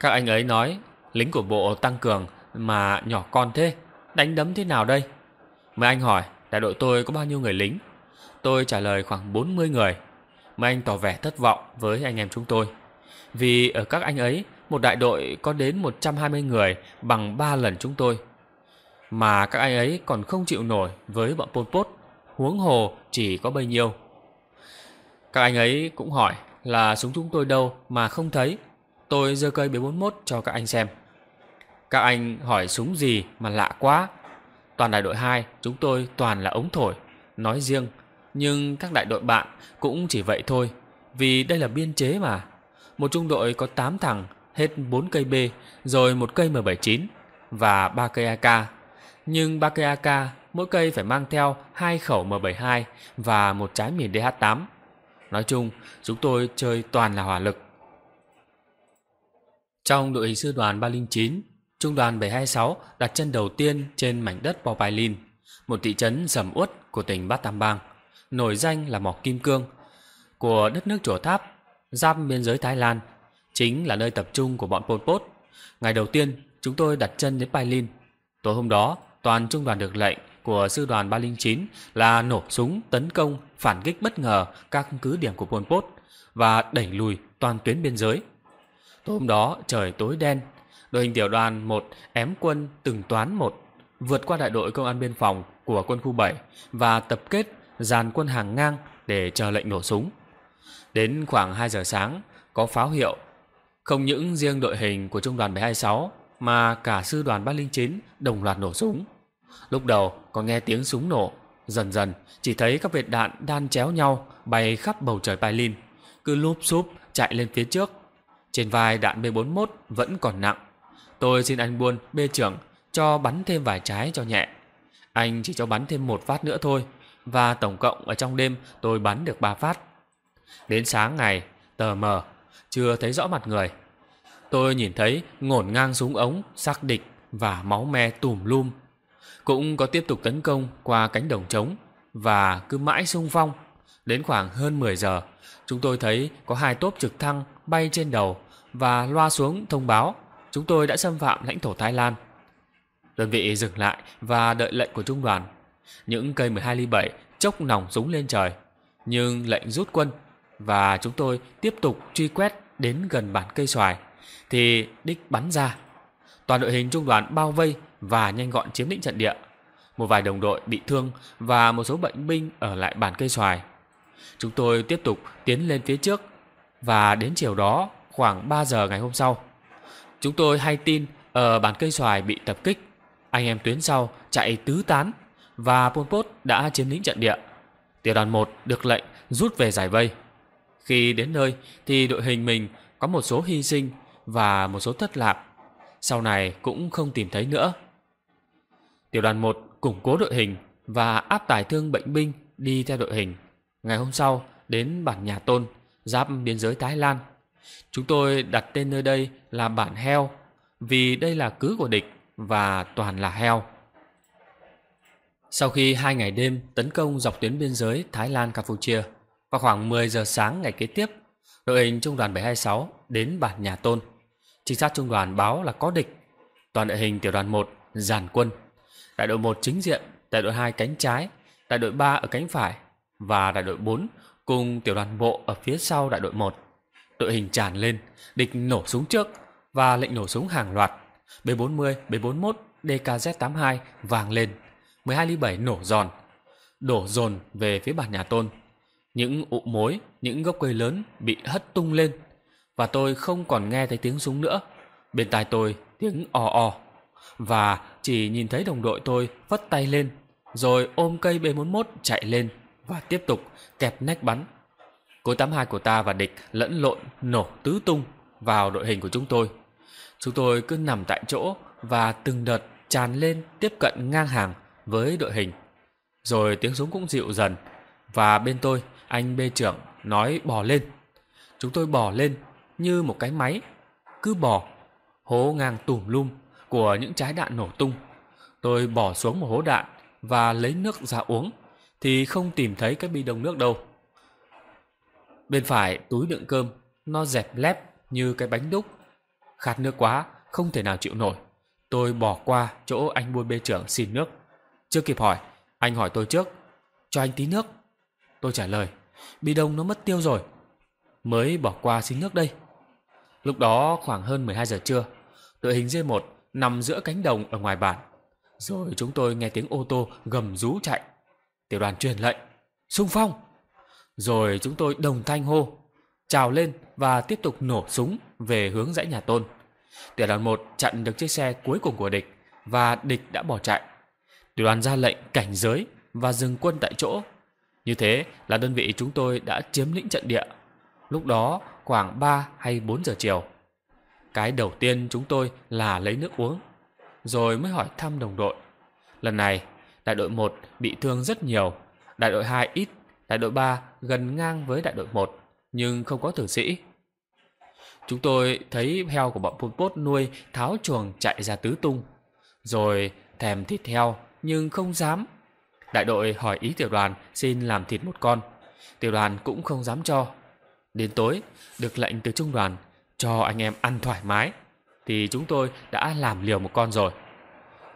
Các anh ấy nói, lính của bộ tăng cường mà nhỏ con thế, đánh đấm thế nào đây? Mấy anh hỏi, đại đội tôi có bao nhiêu người lính? Tôi trả lời khoảng 40 người mà anh tỏ vẻ thất vọng với anh em chúng tôi. Vì ở các anh ấy, một đại đội có đến 120 người bằng 3 lần chúng tôi. Mà các anh ấy còn không chịu nổi với bọn Pol Pot, huống hồ chỉ có bấy nhiêu. Các anh ấy cũng hỏi là súng chúng tôi đâu mà không thấy. Tôi giơ cây B41 cho các anh xem. Các anh hỏi súng gì mà lạ quá. Toàn đại đội 2, chúng tôi toàn là ống thổi. Nói riêng nhưng các đại đội bạn cũng chỉ vậy thôi, vì đây là biên chế mà. Một trung đội có 8 thằng, hết 4 cây B, rồi một cây M79 và 3 cây AK. Nhưng 3 cây AK mỗi cây phải mang theo hai khẩu M72 và một trái mìn DH8. Nói chung, chúng tôi chơi toàn là hỏa lực. Trong đội hình sư đoàn 309, trung đoàn 726 đặt chân đầu tiên trên mảnh đất Popailin, một thị trấn sầm uất của tỉnh Bát Tam Bang nổi danh là mỏ kim cương của đất nước chùa tháp giáp biên giới Thái Lan, chính là nơi tập trung của bọn Pol Pot. Ngày đầu tiên, chúng tôi đặt chân đến Pai Lin. Tối hôm đó, toàn trung đoàn được lệnh của sư đoàn 309 là nổ súng tấn công phản kích bất ngờ các cứ điểm của Pol Pot và đẩy lùi toàn tuyến biên giới. Tối hôm đó trời tối đen, đội hình tiểu đoàn một ém quân từng toán một vượt qua đại đội công an biên phòng của quân khu 7 và tập kết dàn quân hàng ngang để chờ lệnh nổ súng. Đến khoảng 2 giờ sáng, có pháo hiệu. Không những riêng đội hình của trung đoàn 726 mà cả sư đoàn 309 đồng loạt nổ súng. Lúc đầu có nghe tiếng súng nổ, dần dần chỉ thấy các vệt đạn đan chéo nhau bay khắp bầu trời Pailin, cứ lúp xúp chạy lên phía trước. Trên vai đạn B41 vẫn còn nặng. Tôi xin anh buôn B trưởng cho bắn thêm vài trái cho nhẹ. Anh chỉ cho bắn thêm một phát nữa thôi và tổng cộng ở trong đêm tôi bắn được 3 phát. Đến sáng ngày, tờ mờ, chưa thấy rõ mặt người. Tôi nhìn thấy ngổn ngang súng ống, xác địch và máu me tùm lum. Cũng có tiếp tục tấn công qua cánh đồng trống và cứ mãi xung phong. Đến khoảng hơn 10 giờ, chúng tôi thấy có hai tốp trực thăng bay trên đầu và loa xuống thông báo chúng tôi đã xâm phạm lãnh thổ Thái Lan. Đơn vị dừng lại và đợi lệnh của trung đoàn. Những cây 12 ly 7 chốc nòng súng lên trời. Nhưng lệnh rút quân và chúng tôi tiếp tục truy quét đến gần bản cây xoài thì đích bắn ra. Toàn đội hình trung đoàn bao vây và nhanh gọn chiếm lĩnh trận địa. Một vài đồng đội bị thương và một số bệnh binh ở lại bản cây xoài. Chúng tôi tiếp tục tiến lên phía trước và đến chiều đó khoảng 3 giờ ngày hôm sau. Chúng tôi hay tin ở bản cây xoài bị tập kích. Anh em tuyến sau chạy tứ tán và Pol Pot đã chiếm lĩnh trận địa. Tiểu đoàn 1 được lệnh rút về giải vây. Khi đến nơi thì đội hình mình có một số hy sinh và một số thất lạc. Sau này cũng không tìm thấy nữa. Tiểu đoàn 1 củng cố đội hình và áp tải thương bệnh binh đi theo đội hình. Ngày hôm sau đến bản Nhà Tôn, giáp biên giới Thái Lan. Chúng tôi đặt tên nơi đây là bản heo vì đây là cứ của địch và toàn là heo. Sau khi hai ngày đêm tấn công dọc tuyến biên giới Thái Lan-Campuchia, vào khoảng 10 giờ sáng ngày kế tiếp, đội hình trung đoàn 726 đến bản Nhà Tôn. Trinh sát trung đoàn báo là có địch. Toàn đội hình tiểu đoàn 1 giàn quân, đại đội 1 chính diện, đại đội 2 cánh trái, đại đội 3 ở cánh phải và đại đội 4 cùng tiểu đoàn bộ ở phía sau đại đội 1. Đội hình tràn lên, địch nổ súng trước và lệnh nổ súng hàng loạt. B40, B41, DKZ82 vàng lên 12 ly 7 nổ giòn, đổ dồn về phía bàn nhà tôn. Những ụ mối, những gốc cây lớn bị hất tung lên và tôi không còn nghe thấy tiếng súng nữa. Bên tai tôi tiếng o o và chỉ nhìn thấy đồng đội tôi vất tay lên rồi ôm cây B41 chạy lên và tiếp tục kẹp nách bắn. Cối 82 của ta và địch lẫn lộn nổ tứ tung vào đội hình của chúng tôi. Chúng tôi cứ nằm tại chỗ và từng đợt tràn lên tiếp cận ngang hàng với đội hình. Rồi tiếng súng cũng dịu dần và bên tôi anh bê trưởng nói bò lên. Chúng tôi bò lên như một cái máy, cứ bò, hố ngang tùm lum của những trái đạn nổ tung. Tôi bò xuống một hố đạn và lấy nước ra uống thì không tìm thấy cái bi đông nước đâu. Bên phải túi đựng cơm nó dẹp lép như cái bánh đúc. Khát nước quá, không thể nào chịu nổi. Tôi bỏ qua chỗ anh buôn bê trưởng xin nước. Chưa kịp hỏi, anh hỏi tôi trước. Cho anh tí nước. Tôi trả lời, bi đông nó mất tiêu rồi. Mới bỏ qua xin nước đây. Lúc đó khoảng hơn 12 giờ trưa, đội hình D1 nằm giữa cánh đồng ở ngoài bản. Rồi chúng tôi nghe tiếng ô tô gầm rú chạy. Tiểu đoàn truyền lệnh, xung phong. Rồi chúng tôi đồng thanh hô, chào lên và tiếp tục nổ súng về hướng dãy nhà tôn. Tiểu đoàn 1 chặn được chiếc xe cuối cùng của địch và địch đã bỏ chạy đoàn ra lệnh cảnh giới và dừng quân tại chỗ. Như thế là đơn vị chúng tôi đã chiếm lĩnh trận địa. Lúc đó khoảng 3 hay 4 giờ chiều. Cái đầu tiên chúng tôi là lấy nước uống, rồi mới hỏi thăm đồng đội. Lần này, đại đội 1 bị thương rất nhiều, đại đội 2 ít, đại đội 3 gần ngang với đại đội 1, nhưng không có tử sĩ. Chúng tôi thấy heo của bọn Pol Pot nuôi tháo chuồng chạy ra tứ tung, rồi thèm thịt heo nhưng không dám. Đại đội hỏi ý tiểu đoàn xin làm thịt một con. Tiểu đoàn cũng không dám cho. Đến tối, được lệnh từ trung đoàn cho anh em ăn thoải mái thì chúng tôi đã làm liều một con rồi.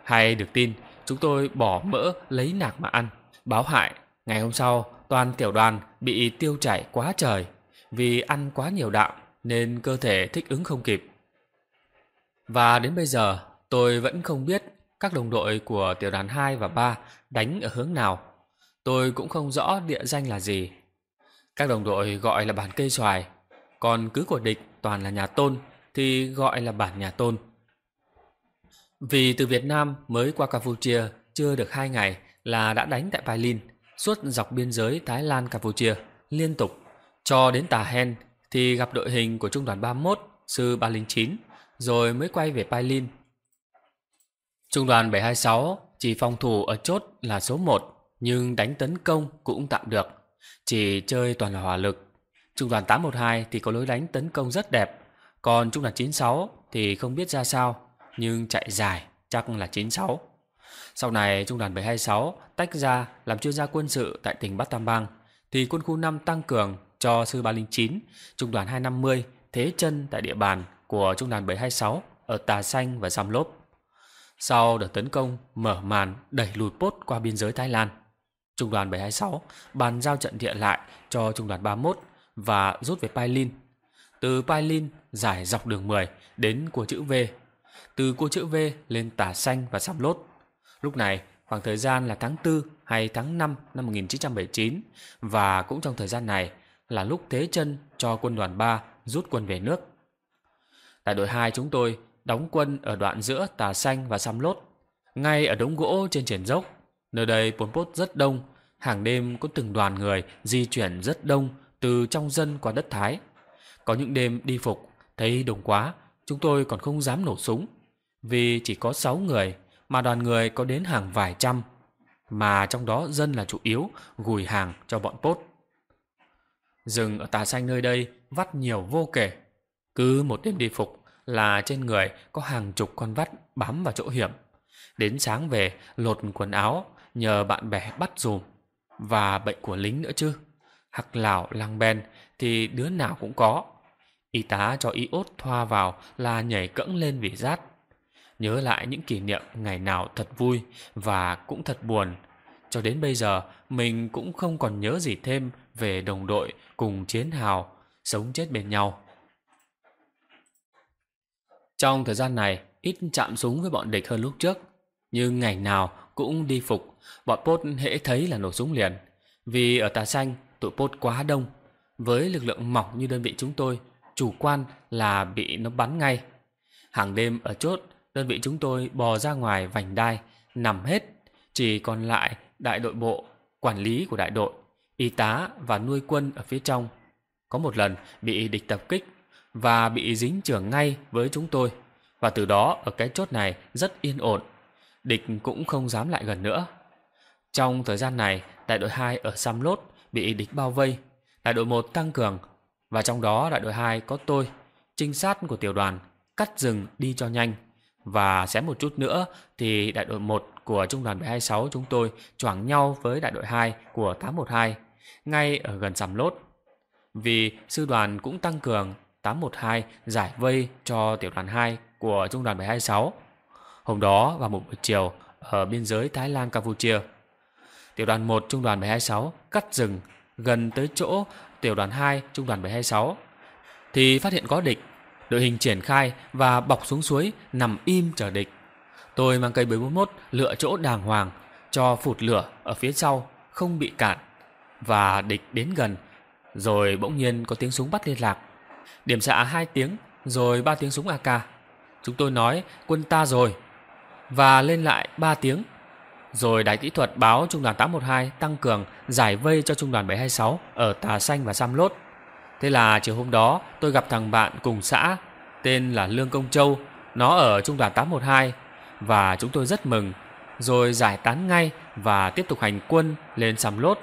Hay được tin, chúng tôi bỏ mỡ lấy nạc mà ăn. Báo hại, ngày hôm sau toàn tiểu đoàn bị tiêu chảy quá trời vì ăn quá nhiều đạm nên cơ thể thích ứng không kịp. Và đến bây giờ tôi vẫn không biết các đồng đội của tiểu đoàn 2 và 3 đánh ở hướng nào. Tôi cũng không rõ địa danh là gì. Các đồng đội gọi là bản cây xoài, còn cứ của địch toàn là nhà tôn thì gọi là bản nhà tôn. Vì từ Việt Nam mới qua Campuchia chưa được 2 ngày là đã đánh tại Pai Lin, suốt dọc biên giới Thái Lan Campuchia liên tục cho đến Tà Hen thì gặp đội hình của trung đoàn 31 sư 309 rồi mới quay về Pai Lin Trung đoàn 726 chỉ phòng thủ ở chốt là số 1, nhưng đánh tấn công cũng tạm được, chỉ chơi toàn là hỏa lực. Trung đoàn 812 thì có lối đánh tấn công rất đẹp, còn trung đoàn 96 thì không biết ra sao, nhưng chạy dài chắc là 96. Sau này trung đoàn 726 tách ra làm chuyên gia quân sự tại tỉnh Bắc Tam Bang, thì quân khu 5 tăng cường cho sư 309, trung đoàn 250 thế chân tại địa bàn của trung đoàn 726 ở Tà Xanh và Sam Lốp. Sau đợt tấn công mở màn đẩy lùi Pốt qua biên giới Thái Lan, Trung đoàn 726 bàn giao trận địa lại cho Trung đoàn 31 và rút về Pai Lin. Từ Pai Lin giải dọc đường 10 đến cua chữ V, từ cua chữ V lên tả Xanh và Sầm Lốt. Lúc này, khoảng thời gian là tháng 4 hay tháng 5 năm 1979 và cũng trong thời gian này là lúc thế chân cho quân đoàn 3 rút quân về nước. tại đội 2 chúng tôi đóng quân ở đoạn giữa Tà Xanh và Sam Lốt, ngay ở đống gỗ trên triển dốc. Nơi đây Pol pốt rất đông, hàng đêm có từng đoàn người di chuyển rất đông từ trong dân qua đất Thái. Có những đêm đi phục, thấy đông quá, chúng tôi còn không dám nổ súng, vì chỉ có sáu người mà đoàn người có đến hàng vài trăm, mà trong đó dân là chủ yếu gùi hàng cho bọn Pốt. Rừng ở Tà Xanh nơi đây vắt nhiều vô kể, cứ một đêm đi phục là trên người có hàng chục con vắt bám vào chỗ hiểm. Đến sáng về lột quần áo nhờ bạn bè bắt dùm. Và bệnh của lính nữa chứ. Hặc lảo lăng ben thì đứa nào cũng có. Y tá cho y ốt thoa vào là nhảy cẫng lên vì rát. Nhớ lại những kỷ niệm ngày nào thật vui và cũng thật buồn. Cho đến bây giờ mình cũng không còn nhớ gì thêm về đồng đội cùng chiến hào, sống chết bên nhau. Trong thời gian này, ít chạm súng với bọn địch hơn lúc trước. Nhưng ngày nào cũng đi phục, bọn Pốt hễ thấy là nổ súng liền. Vì ở Tà Xanh, tụi Pốt quá đông. Với lực lượng mỏng như đơn vị chúng tôi, chủ quan là bị nó bắn ngay. Hàng đêm ở chốt, đơn vị chúng tôi bò ra ngoài vành đai, nằm hết. Chỉ còn lại đại đội bộ, quản lý của đại đội, y tá và nuôi quân ở phía trong. Có một lần bị địch tập kích, và bị dính trưởng ngay với chúng tôi. Và từ đó ở cái chốt này rất yên ổn, địch cũng không dám lại gần nữa. Trong thời gian này, đại đội hai ở Sam Lốt bị địch bao vây, đại đội một tăng cường và trong đó đại đội hai có tôi, trinh sát của tiểu đoàn cắt rừng đi cho nhanh và xém một chút nữa thì đại đội một của trung đoàn 726 chúng tôi choảng nhau với đại đội hai của 812 ngay ở gần sầm lốt. Vì sư đoàn cũng tăng cường 812 giải vây cho tiểu đoàn 2 của trung đoàn 726. Hôm đó vào một buổi chiều ở biên giới Thái Lan Campuchia. Tiểu đoàn 1 trung đoàn 726 cắt rừng gần tới chỗ tiểu đoàn 2 trung đoàn 726 thì phát hiện có địch. Đội hình triển khai và bọc xuống suối nằm im chờ địch. Tôi mang cây 41 lựa chỗ đàng hoàng cho phụt lửa ở phía sau không bị cản và địch đến gần rồi bỗng nhiên có tiếng súng bắt liên lạc điểm xạ hai tiếng, rồi ba tiếng súng AK. Chúng tôi nói quân ta rồi, và lên lại ba tiếng. Rồi đại kỹ thuật báo trung đoàn 812 tăng cường giải vây cho trung đoàn 726 ở Tà Xanh và Sam Lốt. Thế là chiều hôm đó tôi gặp thằng bạn cùng xã tên là Lương Công Châu, nó ở trung đoàn 812 và chúng tôi rất mừng, rồi giải tán ngay và tiếp tục hành quân lên Sam Lốt.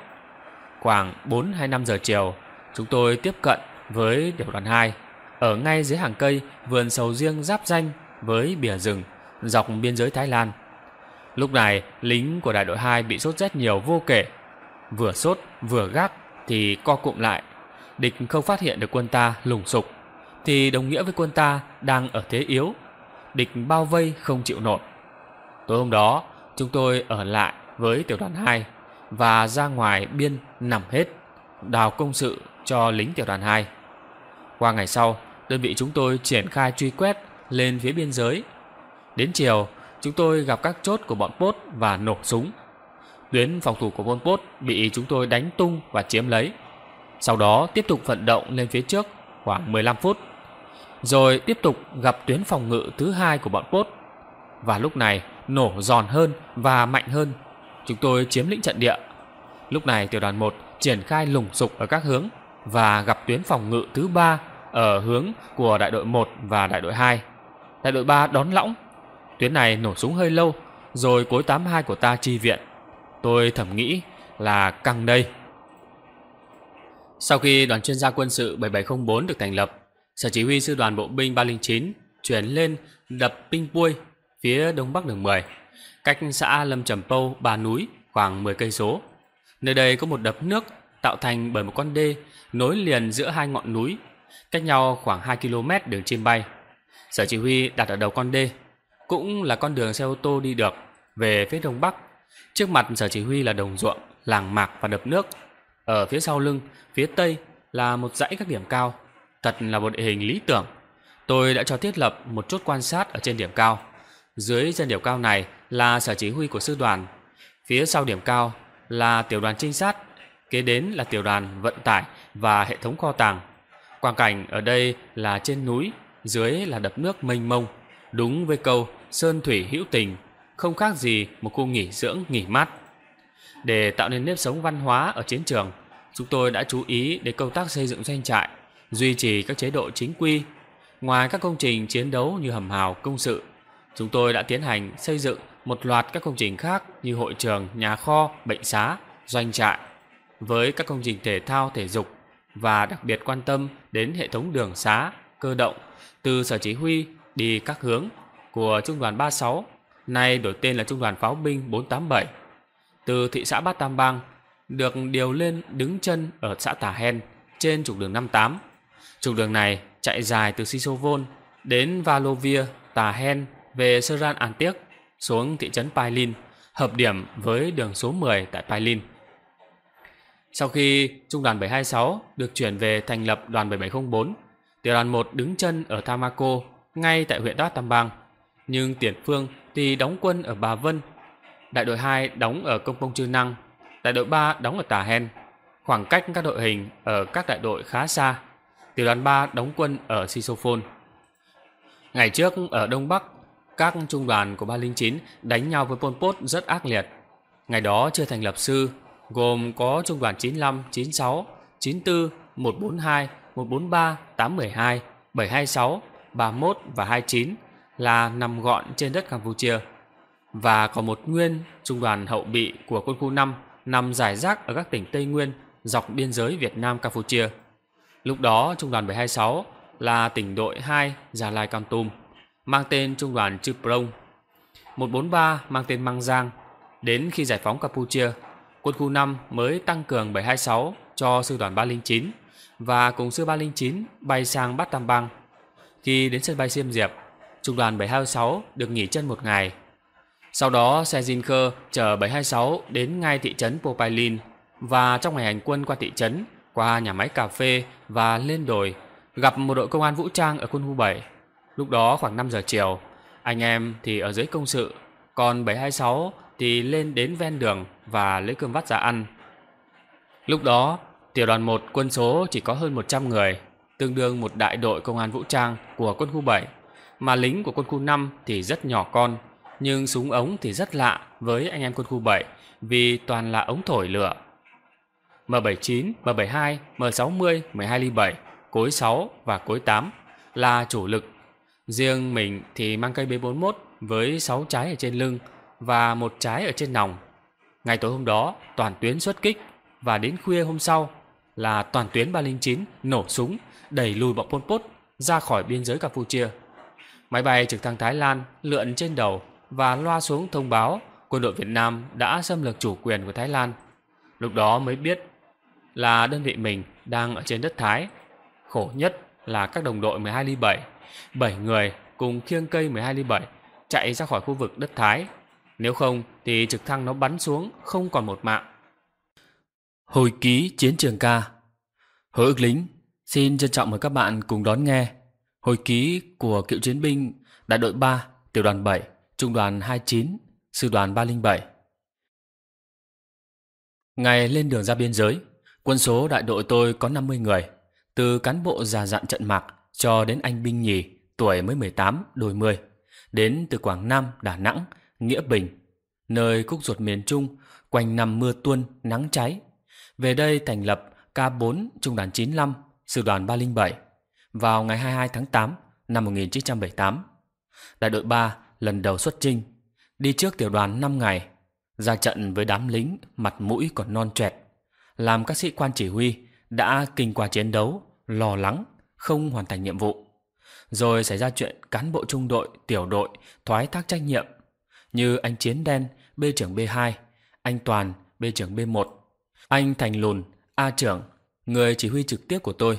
Khoảng 4 hay 5 giờ chiều, chúng tôi tiếp cận với tiểu đoàn 2 ở ngay dưới hàng cây vườn sầu riêng giáp danh với bìa rừng dọc biên giới Thái Lan. Lúc này, lính của đại đội 2 bị sốt rét nhiều vô kể. Vừa sốt, vừa gác thì co cụm lại. Địch không phát hiện được quân ta lùng sục thì đồng nghĩa với quân ta đang ở thế yếu. Địch bao vây không chịu nổi. Tối hôm đó, chúng tôi ở lại với tiểu đoàn 2 và ra ngoài biên nằm hết, đào công sự cho lính tiểu đoàn 2. Qua ngày sau, đơn vị chúng tôi triển khai truy quét lên phía biên giới. Đến chiều, chúng tôi gặp các chốt của bọn Pốt và nổ súng. Tuyến phòng thủ của bọn Pốt bị chúng tôi đánh tung và chiếm lấy. Sau đó tiếp tục vận động lên phía trước khoảng 15 phút. Rồi tiếp tục gặp tuyến phòng ngự thứ hai của bọn Pốt. Và lúc này nổ giòn hơn và mạnh hơn. Chúng tôi chiếm lĩnh trận địa. Lúc này tiểu đoàn 1 triển khai lùng sục ở các hướng và gặp tuyến phòng ngự thứ ba ở hướng của đại đội 1 và đại đội 2. Đại đội 3 đón lõng. Tuyến này nổ súng hơi lâu, rồi cối 82 của ta chi viện. Tôi thầm nghĩ là căng đây. Sau khi đoàn chuyên gia quân sự 7704 được thành lập, Sở Chỉ huy Sư đoàn Bộ binh 309 chuyển lên đập Pinh Puôi phía đông bắc đường 10, cách xã Lâm Trầm Pâu, Bà Núi khoảng 10 cây số. Nơi đây có một đập nước tạo thành bởi một con đê nối liền giữa hai ngọn núi, cách nhau khoảng 2 km đường chim bay. Sở chỉ huy đặt ở đầu con đê, cũng là con đường xe ô tô đi được về phía đông bắc. Trước mặt sở chỉ huy là đồng ruộng, làng mạc và đập nước. Ở phía sau lưng, phía tây là một dãy các điểm cao. Thật là một địa hình lý tưởng. Tôi đã cho thiết lập một chốt quan sát ở trên điểm cao. Dưới chân điểm cao này là sở chỉ huy của sư đoàn. Phía sau điểm cao là tiểu đoàn trinh sát. Kế đến là tiểu đoàn vận tải và hệ thống kho tàng. Quang cảnh ở đây là trên núi, dưới là đập nước mênh mông, đúng với câu sơn thủy hữu tình, không khác gì một khu nghỉ dưỡng nghỉ mát. Để tạo nên nếp sống văn hóa ở chiến trường, chúng tôi đã chú ý đến công tác xây dựng doanh trại, duy trì các chế độ chính quy. Ngoài các công trình chiến đấu như hầm hào, công sự, chúng tôi đã tiến hành xây dựng một loạt các công trình khác như hội trường, nhà kho, bệnh xá, doanh trại. Với các công trình thể thao, thể dục, và đặc biệt quan tâm đến hệ thống đường xá, cơ động từ sở chỉ huy đi các hướng của Trung đoàn 36, nay đổi tên là Trung đoàn Pháo binh 487, từ thị xã Bát Tam Bang được điều lên đứng chân ở xã Tà Hen trên trục đường 58. Trục đường này chạy dài từ Sisovon đến Valovia, Tà Hen về Seran An Tiếc xuống thị trấn Pailin, hợp điểm với đường số 10 tại Pailin. Sau khi trung đoàn 726 được chuyển về thành lập đoàn 7704, tiểu đoàn 1 đứng chân ở Tamako, ngay tại huyện Đát Tam Bang. Nhưng Tiền Phương thì đóng quân ở Bà Vân, đại đội 2 đóng ở Công Pông Chư Năng, đại đội 3 đóng ở Tà Hen. Khoảng cách các đội hình ở các đại đội khá xa. Tiểu đoàn 3 đóng quân ở Sisophon. Ngày trước ở Đông Bắc, các trung đoàn của 309 đánh nhau với Pol Pot rất ác liệt. Ngày đó chưa thành lập sư gồm có trung đoàn 95, 96, 94, 142, 143, 812, 726, 31 và 29 là nằm gọn trên đất Campuchia và có một nguyên trung đoàn hậu bị của quân khu 5 nằm giải rác ở các tỉnh Tây Nguyên dọc biên giới Việt Nam Campuchia. Lúc đó trung đoàn 726 là tỉnh đội 2 Gia Lai Cam Tum mang tên trung đoàn Chư Prong, 143 mang tên Mang Giang. Đến khi giải phóng Campuchia, quân khu 5 mới tăng cường 726 cho sư đoàn 309 và cùng sư 309 bay sang Bát Tam Bang. Khi đến sân bay Siem Diệp, trung đoàn 726 được nghỉ chân một ngày. Sau đó xe Jinker chở 726 đến ngay thị trấn Popailin và trong ngày hành quân qua thị trấn, qua nhà máy cà phê và lên đồi, gặp một đội công an vũ trang ở quân khu 7. Lúc đó khoảng 5 giờ chiều, anh em thì ở dưới công sự, còn 726 thì lên đến ven đường và lấy cơm vắt ra ăn. Lúc đó, tiểu đoàn 1 quân số chỉ có hơn 100 người, tương đương một đại đội công an vũ trang của quân khu 7, mà lính của quân khu 5 thì rất nhỏ con, nhưng súng ống thì rất lạ với anh em quân khu 7 vì toàn là ống thổi lửa. M79, M72, M60, 12 ly 7, cối 6 và cối 8 là chủ lực. Riêng mình thì mang cây B41 với 6 trái ở trên lưng và một trái ở trên nòng Ngày tối hôm đó, toàn tuyến xuất kích và đến khuya hôm sau là toàn tuyến 309 nổ súng đẩy lùi bọn Pol Pot ra khỏi biên giới Campuchia. Máy bay trực thăng Thái Lan lượn trên đầu và loa xuống thông báo quân đội Việt Nam đã xâm lược chủ quyền của Thái Lan. Lúc đó mới biết là đơn vị mình đang ở trên đất Thái. Khổ nhất là các đồng đội 12 ly 7, 7 người cùng khiêng cây 12 ly 7 chạy ra khỏi khu vực đất Thái nếu không thì trực thăng nó bắn xuống không còn một mạng. Hồi ký chiến trường ca Hỡi ức lính Xin trân trọng mời các bạn cùng đón nghe Hồi ký của cựu chiến binh Đại đội 3, tiểu đoàn 7 Trung đoàn 29, sư đoàn 307 Ngày lên đường ra biên giới Quân số đại đội tôi có 50 người Từ cán bộ già dặn trận mạc Cho đến anh binh nhì Tuổi mới 18, đôi 10 Đến từ Quảng Nam, Đà Nẵng Nghĩa Bình, nơi khúc ruột miền Trung, quanh năm mưa tuôn, nắng cháy. Về đây thành lập K4 Trung đoàn 95, Sư đoàn 307 vào ngày 22 tháng 8 năm 1978. Đại đội 3 lần đầu xuất chinh, đi trước tiểu đoàn 5 ngày, ra trận với đám lính mặt mũi còn non trẻ, làm các sĩ quan chỉ huy đã kinh qua chiến đấu, lo lắng, không hoàn thành nhiệm vụ. Rồi xảy ra chuyện cán bộ trung đội, tiểu đội thoái thác trách nhiệm như anh Chiến Đen, B trưởng B2, anh Toàn, B trưởng B1, anh Thành Lùn, A trưởng, người chỉ huy trực tiếp của tôi,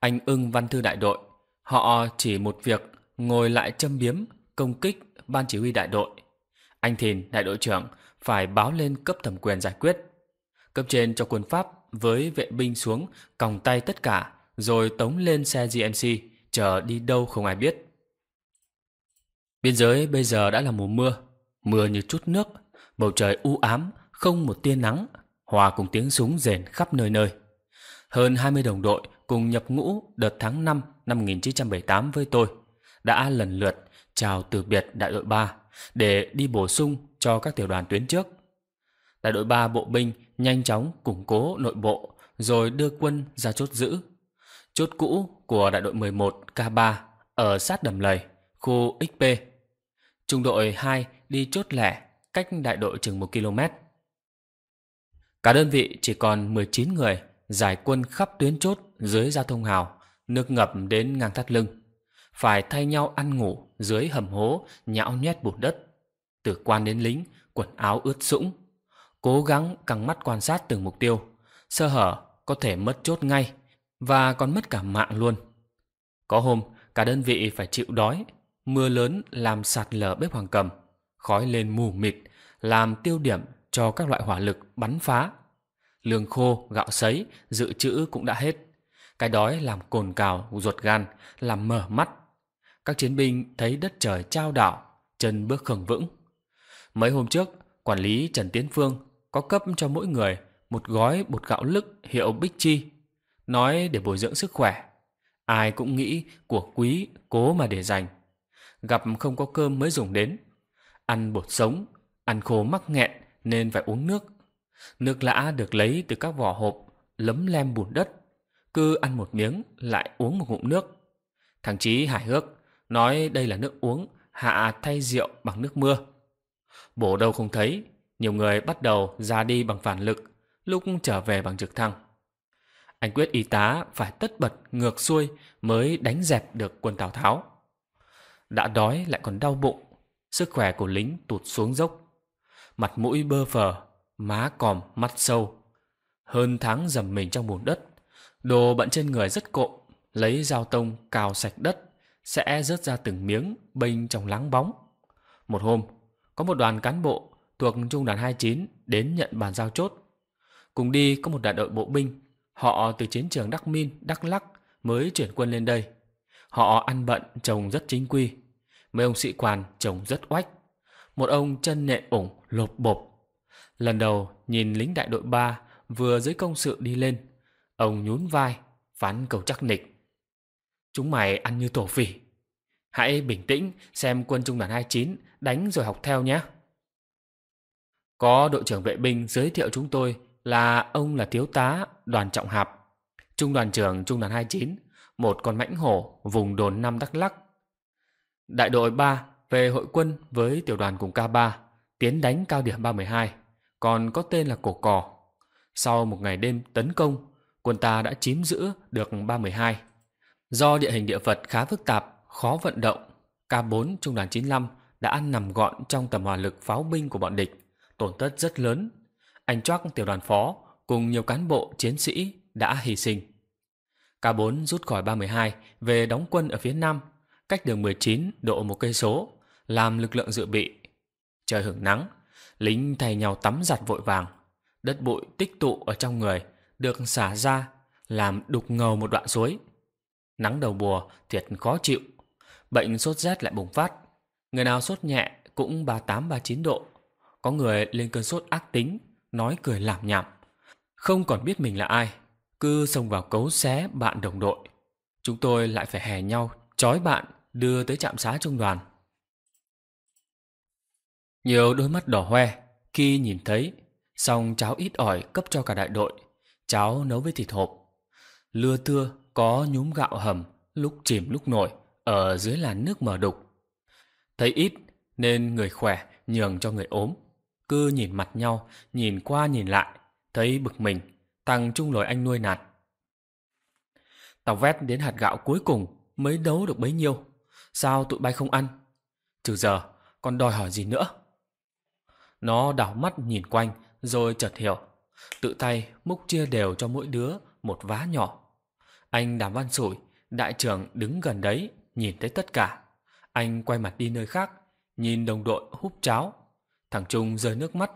anh ưng văn thư đại đội. Họ chỉ một việc ngồi lại châm biếm, công kích ban chỉ huy đại đội. Anh Thìn, đại đội trưởng, phải báo lên cấp thẩm quyền giải quyết. Cấp trên cho quân Pháp với vệ binh xuống, còng tay tất cả, rồi tống lên xe GMC, chờ đi đâu không ai biết. Biên giới bây giờ đã là mùa mưa, mưa như chút nước, bầu trời u ám, không một tia nắng, hòa cùng tiếng súng rền khắp nơi nơi. Hơn 20 đồng đội cùng nhập ngũ đợt tháng 5 năm 1978 với tôi đã lần lượt chào từ biệt đại đội 3 để đi bổ sung cho các tiểu đoàn tuyến trước. Đại đội 3 bộ binh nhanh chóng củng cố nội bộ rồi đưa quân ra chốt giữ. Chốt cũ của đại đội 11 K3 ở sát đầm lầy, khu XP. Trung đội 2 đi chốt lẻ cách đại đội chừng 1 km. Cả đơn vị chỉ còn 19 người giải quân khắp tuyến chốt dưới giao thông hào, nước ngập đến ngang thắt lưng. Phải thay nhau ăn ngủ dưới hầm hố nhão nhét bùn đất. Từ quan đến lính, quần áo ướt sũng. Cố gắng căng mắt quan sát từng mục tiêu. Sơ hở có thể mất chốt ngay và còn mất cả mạng luôn. Có hôm, cả đơn vị phải chịu đói, mưa lớn làm sạt lở bếp hoàng cầm khói lên mù mịt, làm tiêu điểm cho các loại hỏa lực bắn phá. Lương khô, gạo sấy, dự trữ cũng đã hết. Cái đói làm cồn cào, ruột gan, làm mở mắt. Các chiến binh thấy đất trời trao đảo, chân bước khẩn vững. Mấy hôm trước, quản lý Trần Tiến Phương có cấp cho mỗi người một gói bột gạo lức hiệu Bích Chi, nói để bồi dưỡng sức khỏe. Ai cũng nghĩ của quý cố mà để dành. Gặp không có cơm mới dùng đến, Ăn bột sống, ăn khô mắc nghẹn nên phải uống nước. Nước lã được lấy từ các vỏ hộp, lấm lem bùn đất. Cứ ăn một miếng lại uống một ngụm nước. Thằng Chí hài hước, nói đây là nước uống, hạ thay rượu bằng nước mưa. Bổ đâu không thấy, nhiều người bắt đầu ra đi bằng phản lực, lúc trở về bằng trực thăng. Anh quyết y tá phải tất bật ngược xuôi mới đánh dẹp được quân Tào Tháo. Đã đói lại còn đau bụng, Sức khỏe của lính tụt xuống dốc. Mặt mũi bơ phờ, má còm, mắt sâu. Hơn tháng dầm mình trong bùn đất. Đồ bận trên người rất cộm, lấy dao tông cào sạch đất, sẽ rớt ra từng miếng bênh trong láng bóng. Một hôm, có một đoàn cán bộ thuộc trung đoàn 29 đến nhận bàn giao chốt. Cùng đi có một đại đội bộ binh, họ từ chiến trường Đắc Min, Đắc Lắc mới chuyển quân lên đây. Họ ăn bận trồng rất chính quy, Mấy ông sĩ quan trông rất oách. Một ông chân nện ủng lột bộp. Lần đầu nhìn lính đại đội 3 vừa dưới công sự đi lên. Ông nhún vai, phán cầu chắc nịch. Chúng mày ăn như tổ phỉ. Hãy bình tĩnh xem quân trung đoàn 29 đánh rồi học theo nhé. Có đội trưởng vệ binh giới thiệu chúng tôi là ông là thiếu tá đoàn trọng hạp, trung đoàn trưởng trung đoàn 29, một con mãnh hổ vùng đồn Nam Đắk Lắc Đại đội 3 về hội quân với tiểu đoàn cùng K3, tiến đánh cao điểm 312, còn có tên là Cổ Cò. Sau một ngày đêm tấn công, quân ta đã chiếm giữ được 312. Do địa hình địa vật khá phức tạp, khó vận động, K4 Trung đoàn 95 đã ăn nằm gọn trong tầm hỏa lực pháo binh của bọn địch, tổn thất rất lớn. Anh Choác tiểu đoàn phó cùng nhiều cán bộ chiến sĩ đã hy sinh. K4 rút khỏi 312 về đóng quân ở phía Nam cách đường 19 độ một cây số, làm lực lượng dự bị. Trời hưởng nắng, lính thay nhau tắm giặt vội vàng. Đất bụi tích tụ ở trong người, được xả ra, làm đục ngầu một đoạn suối. Nắng đầu mùa thiệt khó chịu, bệnh sốt rét lại bùng phát. Người nào sốt nhẹ cũng 38-39 độ. Có người lên cơn sốt ác tính, nói cười làm nhảm. Không còn biết mình là ai, cứ xông vào cấu xé bạn đồng đội. Chúng tôi lại phải hè nhau, trói bạn đưa tới trạm xá trung đoàn. Nhiều đôi mắt đỏ hoe khi nhìn thấy, xong cháo ít ỏi cấp cho cả đại đội, cháo nấu với thịt hộp. Lưa tưa có nhúm gạo hầm, lúc chìm lúc nổi, ở dưới làn nước mờ đục. Thấy ít nên người khỏe nhường cho người ốm. Cứ nhìn mặt nhau, nhìn qua nhìn lại, thấy bực mình, tăng trung lồi anh nuôi nạt. Tàu vét đến hạt gạo cuối cùng mới đấu được bấy nhiêu. Sao tụi bay không ăn? Trừ giờ, còn đòi hỏi gì nữa? Nó đảo mắt nhìn quanh rồi chợt hiểu. Tự tay múc chia đều cho mỗi đứa một vá nhỏ. Anh Đàm Văn Sủi, đại trưởng đứng gần đấy, nhìn thấy tất cả. Anh quay mặt đi nơi khác, nhìn đồng đội húp cháo. Thằng Trung rơi nước mắt,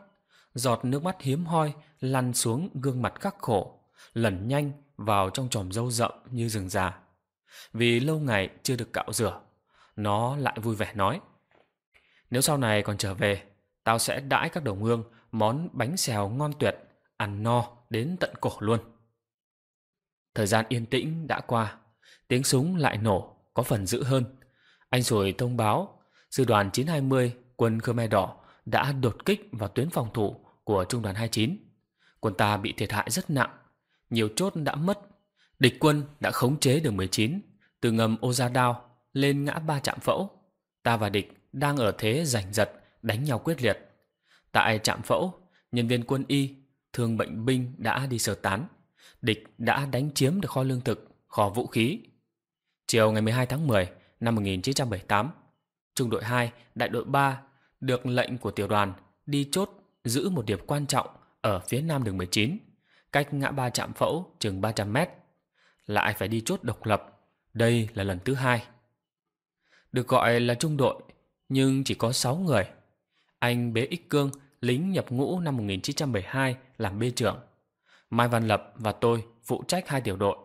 giọt nước mắt hiếm hoi lăn xuống gương mặt khắc khổ, lẩn nhanh vào trong tròm râu rậm như rừng già. Vì lâu ngày chưa được cạo rửa, nó lại vui vẻ nói. Nếu sau này còn trở về, tao sẽ đãi các đồng hương món bánh xèo ngon tuyệt, ăn no đến tận cổ luôn. Thời gian yên tĩnh đã qua, tiếng súng lại nổ, có phần dữ hơn. Anh rồi thông báo, sư đoàn 920 quân Khmer Đỏ đã đột kích vào tuyến phòng thủ của trung đoàn 29. Quân ta bị thiệt hại rất nặng, nhiều chốt đã mất. Địch quân đã khống chế đường 19, từ ngầm Oza Dao lên ngã ba trạm phẫu. Ta và địch đang ở thế giành giật, đánh nhau quyết liệt. Tại trạm phẫu, nhân viên quân y, thương bệnh binh đã đi sơ tán. Địch đã đánh chiếm được kho lương thực, kho vũ khí. Chiều ngày 12 tháng 10 năm 1978, Trung đội 2, Đại đội 3 được lệnh của tiểu đoàn đi chốt giữ một điểm quan trọng ở phía nam đường 19, cách ngã ba trạm phẫu chừng 300 mét. Lại phải đi chốt độc lập, đây là lần thứ hai được gọi là trung đội, nhưng chỉ có 6 người. Anh Bế Ích Cương, lính nhập ngũ năm 1972 làm bê trưởng. Mai Văn Lập và tôi phụ trách hai tiểu đội,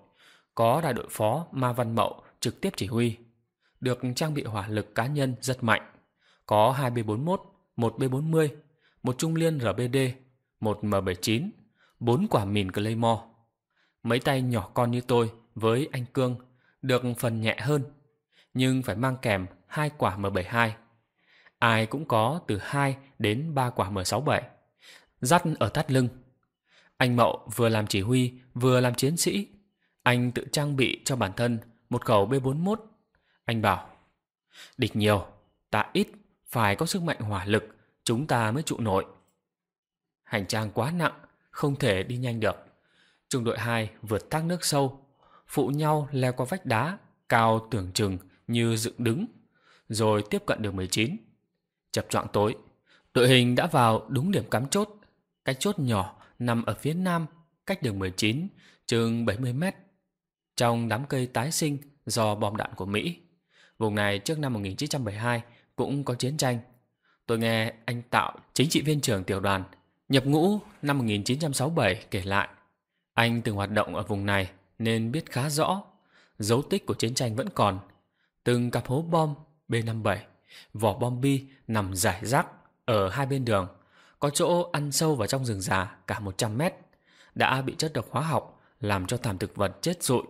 có đại đội phó Ma Văn Mậu trực tiếp chỉ huy, được trang bị hỏa lực cá nhân rất mạnh, có 2 B41, 1 B40, một trung liên RBD, một M79, bốn quả mìn Claymore. Mấy tay nhỏ con như tôi với anh Cương được phần nhẹ hơn nhưng phải mang kèm hai quả M72. Ai cũng có từ 2 đến 3 quả M67. Dắt ở thắt lưng. Anh Mậu vừa làm chỉ huy, vừa làm chiến sĩ. Anh tự trang bị cho bản thân một khẩu B41. Anh bảo, địch nhiều, ta ít, phải có sức mạnh hỏa lực, chúng ta mới trụ nổi. Hành trang quá nặng, không thể đi nhanh được. Trung đội 2 vượt thác nước sâu, phụ nhau leo qua vách đá, cao tưởng chừng như dựng đứng, rồi tiếp cận đường 19. Chập choạng tối, đội hình đã vào đúng điểm cắm chốt. Cái chốt nhỏ nằm ở phía nam, cách đường 19, chừng 70 mét. Trong đám cây tái sinh do bom đạn của Mỹ, vùng này trước năm 1972 cũng có chiến tranh. Tôi nghe anh Tạo, chính trị viên trưởng tiểu đoàn, nhập ngũ năm 1967 kể lại. Anh từng hoạt động ở vùng này nên biết khá rõ. Dấu tích của chiến tranh vẫn còn, từng cặp hố bom B57, vỏ bom bi nằm rải rác ở hai bên đường, có chỗ ăn sâu vào trong rừng già cả 100 mét, đã bị chất độc hóa học làm cho thảm thực vật chết rụi,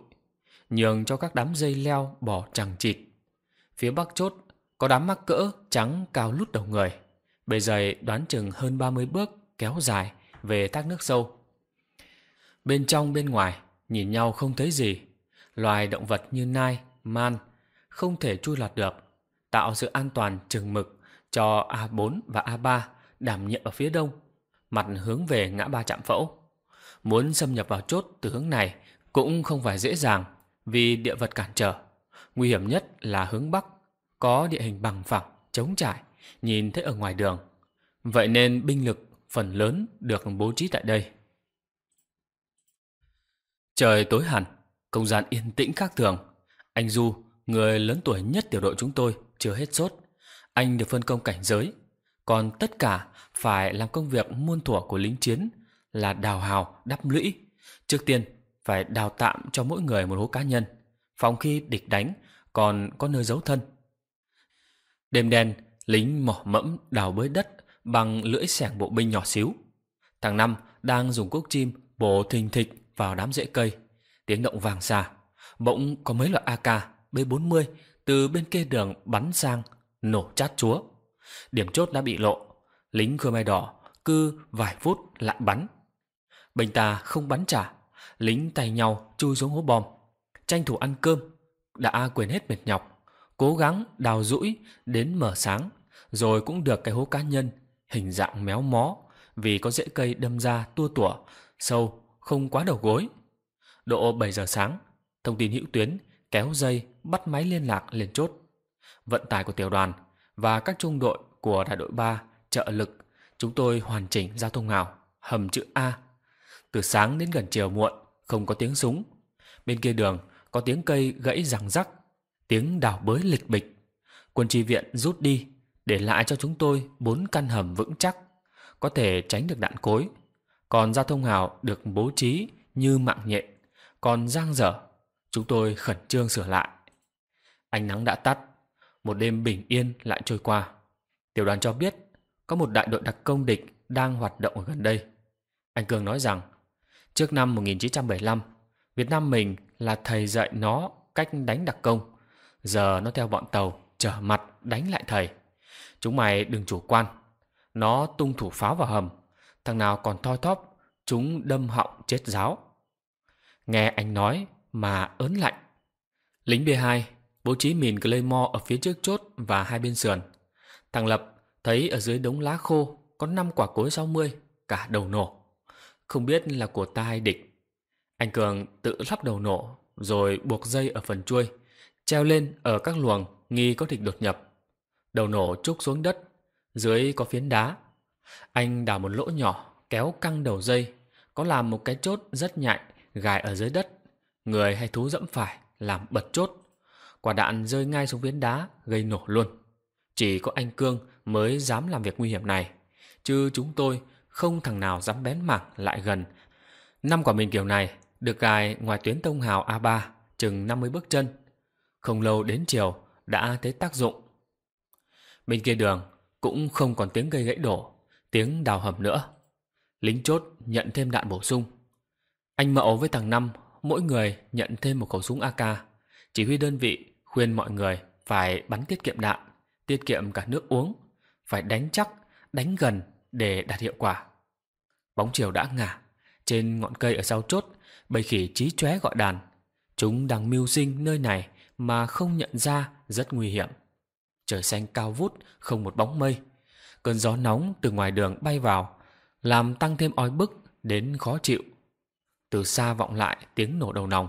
nhường cho các đám dây leo bỏ chẳng chịt. Phía bắc chốt có đám mắc cỡ trắng cao lút đầu người, bề dày đoán chừng hơn 30 bước kéo dài về thác nước sâu. Bên trong bên ngoài nhìn nhau không thấy gì, loài động vật như nai, man, không thể chui lọt được, tạo sự an toàn chừng mực cho A4 và A3 đảm nhiệm ở phía đông, mặt hướng về ngã ba trạm phẫu. Muốn xâm nhập vào chốt từ hướng này cũng không phải dễ dàng vì địa vật cản trở. Nguy hiểm nhất là hướng bắc, có địa hình bằng phẳng, chống trải, nhìn thấy ở ngoài đường. Vậy nên binh lực phần lớn được bố trí tại đây. Trời tối hẳn, không gian yên tĩnh khác thường. Anh Du người lớn tuổi nhất tiểu đội chúng tôi, chưa hết sốt. Anh được phân công cảnh giới. Còn tất cả phải làm công việc muôn thuở của lính chiến là đào hào, đắp lũy. Trước tiên, phải đào tạm cho mỗi người một hố cá nhân. Phòng khi địch đánh, còn có nơi giấu thân. Đêm đen, lính mỏ mẫm đào bới đất bằng lưỡi sẻng bộ binh nhỏ xíu. Thằng Năm đang dùng cuốc chim bổ thình thịch vào đám rễ cây. Tiếng động vàng xa. Bỗng có mấy loại AK B40 từ bên kia đường bắn sang, nổ chát chúa. Điểm chốt đã bị lộ, lính khơi mai Đỏ cứ vài phút lại bắn. Bình ta không bắn trả, lính tay nhau chui xuống hố bom, tranh thủ ăn cơm, đã quên hết mệt nhọc, cố gắng đào rũi đến mở sáng, rồi cũng được cái hố cá nhân hình dạng méo mó vì có rễ cây đâm ra tua tủa, sâu, không quá đầu gối. Độ 7 giờ sáng, thông tin hữu tuyến kéo dây, bắt máy liên lạc lên chốt. Vận tải của tiểu đoàn và các trung đội của đại đội 3 trợ lực, chúng tôi hoàn chỉnh giao thông ngào, hầm chữ A. Từ sáng đến gần chiều muộn, không có tiếng súng. Bên kia đường có tiếng cây gãy răng rắc, tiếng đào bới lịch bịch. Quân tri viện rút đi, để lại cho chúng tôi bốn căn hầm vững chắc, có thể tránh được đạn cối. Còn giao thông hào được bố trí như mạng nhện, còn giang dở Chúng tôi khẩn trương sửa lại. Ánh nắng đã tắt, một đêm bình yên lại trôi qua. Tiểu đoàn cho biết có một đại đội đặc công địch đang hoạt động ở gần đây. Anh Cường nói rằng, trước năm 1975, Việt Nam mình là thầy dạy nó cách đánh đặc công. Giờ nó theo bọn tàu trở mặt đánh lại thầy. Chúng mày đừng chủ quan. Nó tung thủ pháo vào hầm. Thằng nào còn thoi thóp, chúng đâm họng chết giáo. Nghe anh nói, mà ớn lạnh. Lính B2 bố trí mìn Claymore ở phía trước chốt và hai bên sườn. Thằng Lập thấy ở dưới đống lá khô có 5 quả cối 60, cả đầu nổ. Không biết là của ta hay địch. Anh Cường tự lắp đầu nổ rồi buộc dây ở phần chuôi, treo lên ở các luồng nghi có địch đột nhập. Đầu nổ trúc xuống đất, dưới có phiến đá. Anh đào một lỗ nhỏ, kéo căng đầu dây, có làm một cái chốt rất nhạy gài ở dưới đất Người hay thú dẫm phải làm bật chốt. Quả đạn rơi ngay xuống viên đá gây nổ luôn. Chỉ có anh Cương mới dám làm việc nguy hiểm này. Chứ chúng tôi không thằng nào dám bén mảng lại gần. Năm quả mình kiểu này được gài ngoài tuyến tông hào A3 chừng 50 bước chân. Không lâu đến chiều đã thấy tác dụng. Bên kia đường cũng không còn tiếng gây gãy đổ, tiếng đào hầm nữa. Lính chốt nhận thêm đạn bổ sung. Anh Mậu với thằng Năm mỗi người nhận thêm một khẩu súng AK. Chỉ huy đơn vị khuyên mọi người phải bắn tiết kiệm đạn, tiết kiệm cả nước uống, phải đánh chắc, đánh gần để đạt hiệu quả. Bóng chiều đã ngả, trên ngọn cây ở sau chốt, bầy khỉ trí chóe gọi đàn. Chúng đang mưu sinh nơi này mà không nhận ra rất nguy hiểm. Trời xanh cao vút, không một bóng mây. Cơn gió nóng từ ngoài đường bay vào, làm tăng thêm oi bức đến khó chịu từ xa vọng lại tiếng nổ đầu nòng.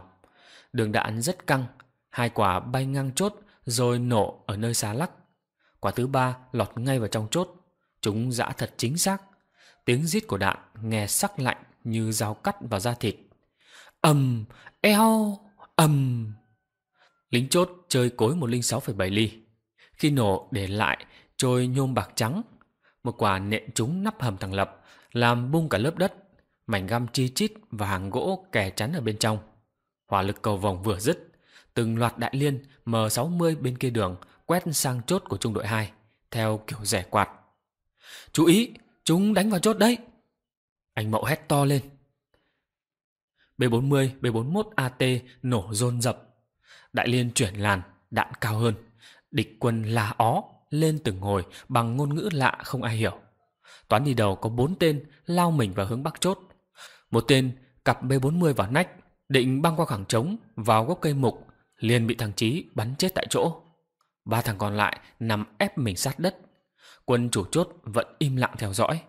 Đường đạn rất căng, hai quả bay ngang chốt rồi nổ ở nơi xa lắc. Quả thứ ba lọt ngay vào trong chốt, chúng dã thật chính xác. Tiếng rít của đạn nghe sắc lạnh như dao cắt vào da thịt. Ầm, eo, ầm. Lính chốt chơi cối 106,7 ly. Khi nổ để lại trôi nhôm bạc trắng, một quả nện trúng nắp hầm thằng Lập, làm bung cả lớp đất mảnh găm chi chít và hàng gỗ kè chắn ở bên trong. Hỏa lực cầu vòng vừa dứt, từng loạt đại liên M60 bên kia đường quét sang chốt của trung đội 2, theo kiểu rẻ quạt. Chú ý, chúng đánh vào chốt đấy. Anh Mậu hét to lên. B40, B41 AT nổ rôn rập. Đại liên chuyển làn, đạn cao hơn. Địch quân la ó, lên từng hồi bằng ngôn ngữ lạ không ai hiểu. Toán đi đầu có bốn tên lao mình vào hướng bắc chốt, một tên cặp B40 vào nách, định băng qua khoảng trống vào gốc cây mục, liền bị thằng Chí bắn chết tại chỗ. Ba thằng còn lại nằm ép mình sát đất. Quân chủ chốt vẫn im lặng theo dõi.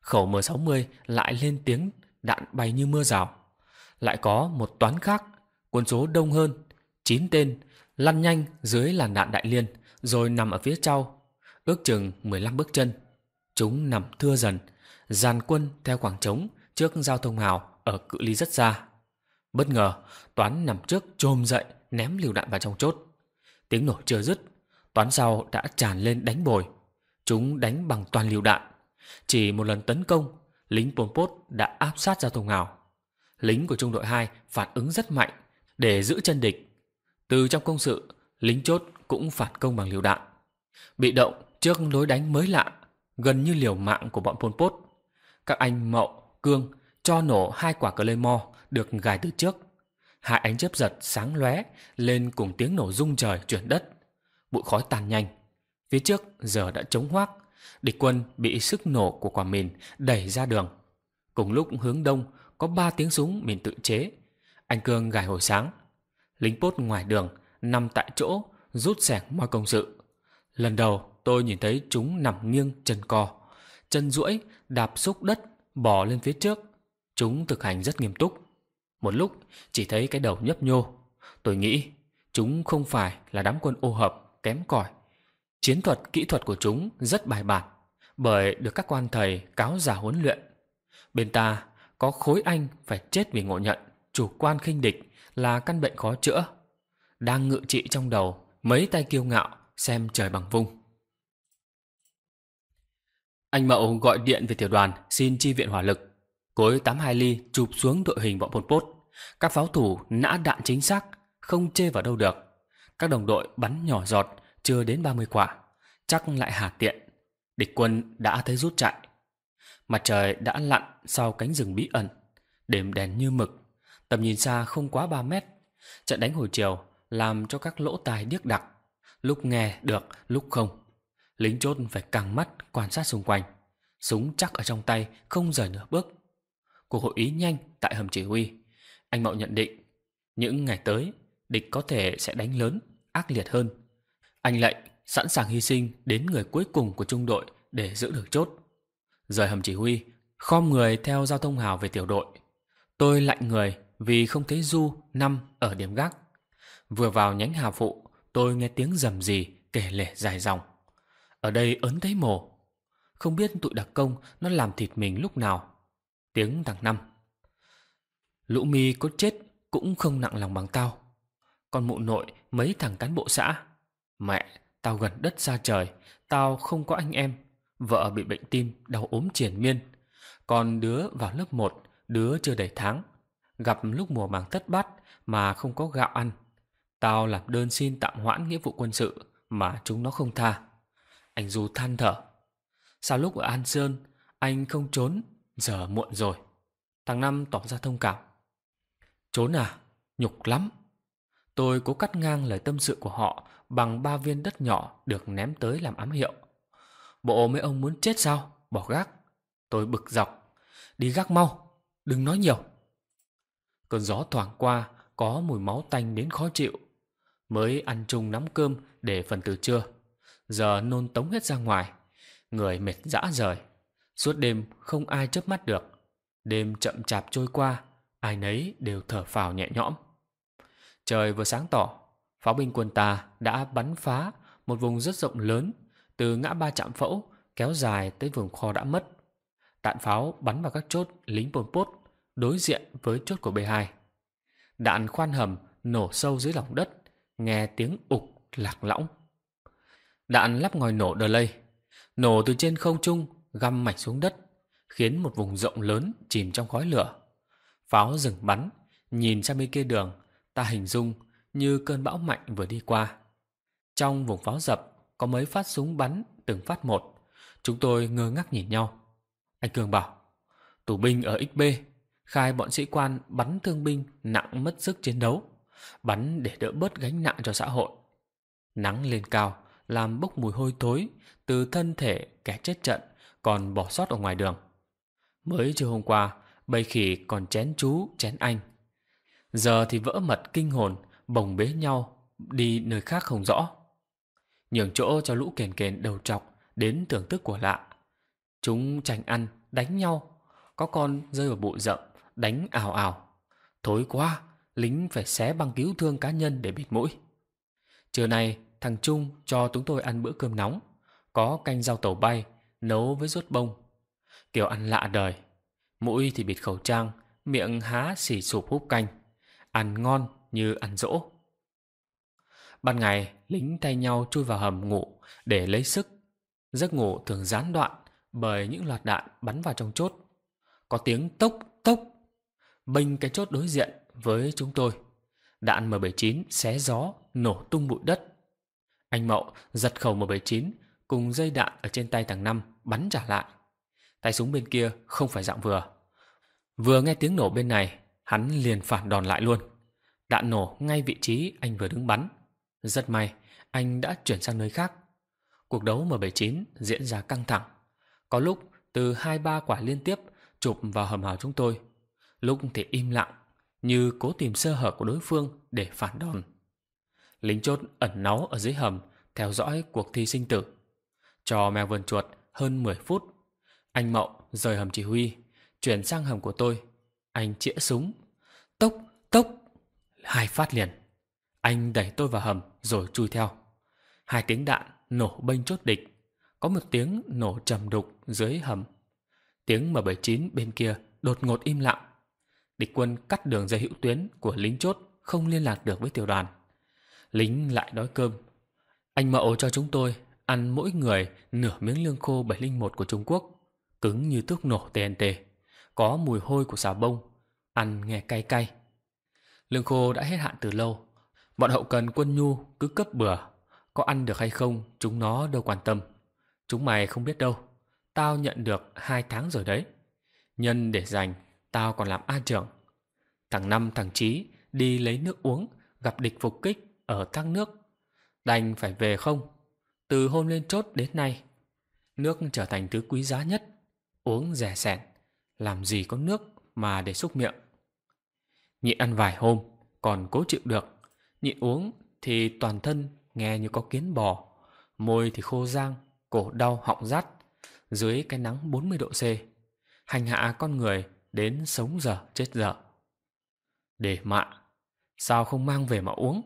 Khẩu M60 lại lên tiếng đạn bay như mưa rào. Lại có một toán khác, quân số đông hơn, 9 tên, lăn nhanh dưới làn đạn đại liên, rồi nằm ở phía sau, ước chừng 15 bước chân. Chúng nằm thưa dần, dàn quân theo khoảng trống trước giao thông hào ở cự ly rất xa. Bất ngờ, Toán nằm trước trồm dậy ném liều đạn vào trong chốt. Tiếng nổ chưa dứt, Toán sau đã tràn lên đánh bồi. Chúng đánh bằng toàn liều đạn. Chỉ một lần tấn công, lính Pol Pot đã áp sát giao thông hào. Lính của trung đội 2 phản ứng rất mạnh để giữ chân địch. Từ trong công sự, lính chốt cũng phản công bằng liều đạn. Bị động trước lối đánh mới lạ, gần như liều mạng của bọn Pol Pot. Các anh Mậu, cương cho nổ hai quả Claymore được gài từ trước. Hai ánh chớp giật sáng lóe lên cùng tiếng nổ rung trời chuyển đất. Bụi khói tan nhanh. Phía trước giờ đã trống hoác. Địch quân bị sức nổ của quả mìn đẩy ra đường. Cùng lúc hướng đông có ba tiếng súng mìn tự chế. Anh Cương gài hồi sáng. Lính pốt ngoài đường nằm tại chỗ rút sẻng mọi công sự. Lần đầu tôi nhìn thấy chúng nằm nghiêng chân co. Chân duỗi đạp xúc đất bò lên phía trước. Chúng thực hành rất nghiêm túc. Một lúc chỉ thấy cái đầu nhấp nhô. Tôi nghĩ chúng không phải là đám quân ô hợp kém cỏi. Chiến thuật, kỹ thuật của chúng rất bài bản bởi được các quan thầy cáo già huấn luyện. Bên ta có khối anh phải chết vì ngộ nhận, chủ quan khinh địch là căn bệnh khó chữa. Đang ngự trị trong đầu mấy tay kiêu ngạo xem trời bằng vung. Anh Mậu gọi điện về tiểu đoàn xin chi viện hỏa lực. Cối 82 ly chụp xuống đội hình bọn Pol Pot. Các pháo thủ nã đạn chính xác, không chê vào đâu được. Các đồng đội bắn nhỏ giọt, chưa đến 30 quả. Chắc lại hà tiện. Địch quân đã thấy rút chạy. Mặt trời đã lặn sau cánh rừng bí ẩn. Đêm đèn như mực. Tầm nhìn xa không quá 3 mét. Trận đánh hồi chiều làm cho các lỗ tai điếc đặc. Lúc nghe được, lúc không lính chốt phải căng mắt quan sát xung quanh. Súng chắc ở trong tay, không rời nửa bước. Cuộc hội ý nhanh tại hầm chỉ huy. Anh Mậu nhận định, những ngày tới, địch có thể sẽ đánh lớn, ác liệt hơn. Anh lệnh sẵn sàng hy sinh đến người cuối cùng của trung đội để giữ được chốt. Rời hầm chỉ huy, khom người theo giao thông hào về tiểu đội. Tôi lạnh người vì không thấy Du năm ở điểm gác. Vừa vào nhánh hào phụ, tôi nghe tiếng rầm rì kể lể dài dòng. Ở đây ấn thấy mồ Không biết tụi đặc công nó làm thịt mình lúc nào Tiếng thằng Năm Lũ mi có chết cũng không nặng lòng bằng tao Con mụ nội mấy thằng cán bộ xã Mẹ, tao gần đất xa trời Tao không có anh em Vợ bị bệnh tim, đau ốm triển miên Còn đứa vào lớp 1 Đứa chưa đầy tháng Gặp lúc mùa màng thất bát Mà không có gạo ăn Tao làm đơn xin tạm hoãn nghĩa vụ quân sự Mà chúng nó không tha anh Du than thở. Sao lúc ở An Sơn, anh không trốn, giờ muộn rồi. Thằng Năm tỏ ra thông cảm. Trốn à, nhục lắm. Tôi cố cắt ngang lời tâm sự của họ bằng ba viên đất nhỏ được ném tới làm ám hiệu. Bộ mấy ông muốn chết sao? Bỏ gác. Tôi bực dọc. Đi gác mau, đừng nói nhiều. Cơn gió thoảng qua, có mùi máu tanh đến khó chịu. Mới ăn chung nắm cơm để phần từ trưa giờ nôn tống hết ra ngoài. Người mệt dã rời. Suốt đêm không ai chớp mắt được. Đêm chậm chạp trôi qua, ai nấy đều thở phào nhẹ nhõm. Trời vừa sáng tỏ, pháo binh quân ta đã bắn phá một vùng rất rộng lớn từ ngã ba trạm phẫu kéo dài tới vườn kho đã mất. Đạn pháo bắn vào các chốt lính Pol Pot đối diện với chốt của B2. Đạn khoan hầm nổ sâu dưới lòng đất, nghe tiếng ục lạc lõng. Đạn lắp ngòi nổ đờ lây, nổ từ trên không trung găm mảnh xuống đất, khiến một vùng rộng lớn chìm trong khói lửa. Pháo dừng bắn, nhìn sang bên kia đường, ta hình dung như cơn bão mạnh vừa đi qua. Trong vùng pháo dập có mấy phát súng bắn từng phát một. Chúng tôi ngơ ngác nhìn nhau. Anh Cường bảo, tù binh ở XB khai bọn sĩ quan bắn thương binh nặng mất sức chiến đấu, bắn để đỡ bớt gánh nặng cho xã hội. Nắng lên cao, làm bốc mùi hôi thối từ thân thể kẻ chết trận còn bỏ sót ở ngoài đường. Mới chưa hôm qua, bầy khỉ còn chén chú, chén anh. Giờ thì vỡ mật kinh hồn, bồng bế nhau, đi nơi khác không rõ. Nhường chỗ cho lũ kền kền đầu trọc đến thưởng thức của lạ. Chúng tranh ăn, đánh nhau, có con rơi vào bụi rậm, đánh ảo ảo. Thối quá, lính phải xé băng cứu thương cá nhân để bịt mũi. Trưa nay, thằng Trung cho chúng tôi ăn bữa cơm nóng, có canh rau tàu bay, nấu với ruốt bông. Kiểu ăn lạ đời, mũi thì bịt khẩu trang, miệng há xỉ sụp húp canh, ăn ngon như ăn dỗ. Ban ngày, lính tay nhau chui vào hầm ngủ để lấy sức. Giấc ngủ thường gián đoạn bởi những loạt đạn bắn vào trong chốt. Có tiếng tốc tốc, bênh cái chốt đối diện với chúng tôi. Đạn M79 xé gió, nổ tung bụi đất. Anh Mậu giật khẩu M79 cùng dây đạn ở trên tay thằng Năm bắn trả lại. Tay súng bên kia không phải dạng vừa. Vừa nghe tiếng nổ bên này, hắn liền phản đòn lại luôn. Đạn nổ ngay vị trí anh vừa đứng bắn. Rất may, anh đã chuyển sang nơi khác. Cuộc đấu M79 diễn ra căng thẳng. Có lúc từ 2-3 quả liên tiếp chụp vào hầm hào chúng tôi. Lúc thì im lặng, như cố tìm sơ hở của đối phương để phản đòn. Lính chốt ẩn náu ở dưới hầm theo dõi cuộc thi sinh tử. Cho mèo vườn chuột hơn 10 phút, anh Mậu rời hầm chỉ huy, chuyển sang hầm của tôi. Anh chĩa súng, tốc, tốc, hai phát liền. Anh đẩy tôi vào hầm rồi chui theo. Hai tiếng đạn nổ bênh chốt địch, có một tiếng nổ trầm đục dưới hầm. Tiếng M79 bên kia đột ngột im lặng. Địch quân cắt đường dây hữu tuyến của lính chốt không liên lạc được với tiểu đoàn. Lính lại đói cơm anh Mậu cho chúng tôi ăn mỗi người nửa miếng lương khô 701 của Trung Quốc, cứng như thuốc nổ TNT, có mùi hôi của xà bông, ăn nghe cay cay. Lương khô đã hết hạn từ lâu, bọn hậu cần quân nhu cứ cấp bừa, có ăn được hay không chúng nó đâu quan tâm. Chúng mày không biết đâu, tao nhận được hai tháng rồi đấy. Nhân để dành, tao còn làm A trưởng. Thằng Năm thằng Chí đi lấy nước uống, gặp địch phục kích ở thác nước Đành phải về không? Từ hôm lên chốt đến nay, nước trở thành thứ quý giá nhất, uống rẻ sẻn, làm gì có nước mà để xúc miệng. Nhịn ăn vài hôm, còn cố chịu được, nhịn uống thì toàn thân nghe như có kiến bò, môi thì khô rang, cổ đau họng rát, dưới cái nắng 40 độ C, hành hạ con người đến sống dở chết dở Để mạ, sao không mang về mà uống,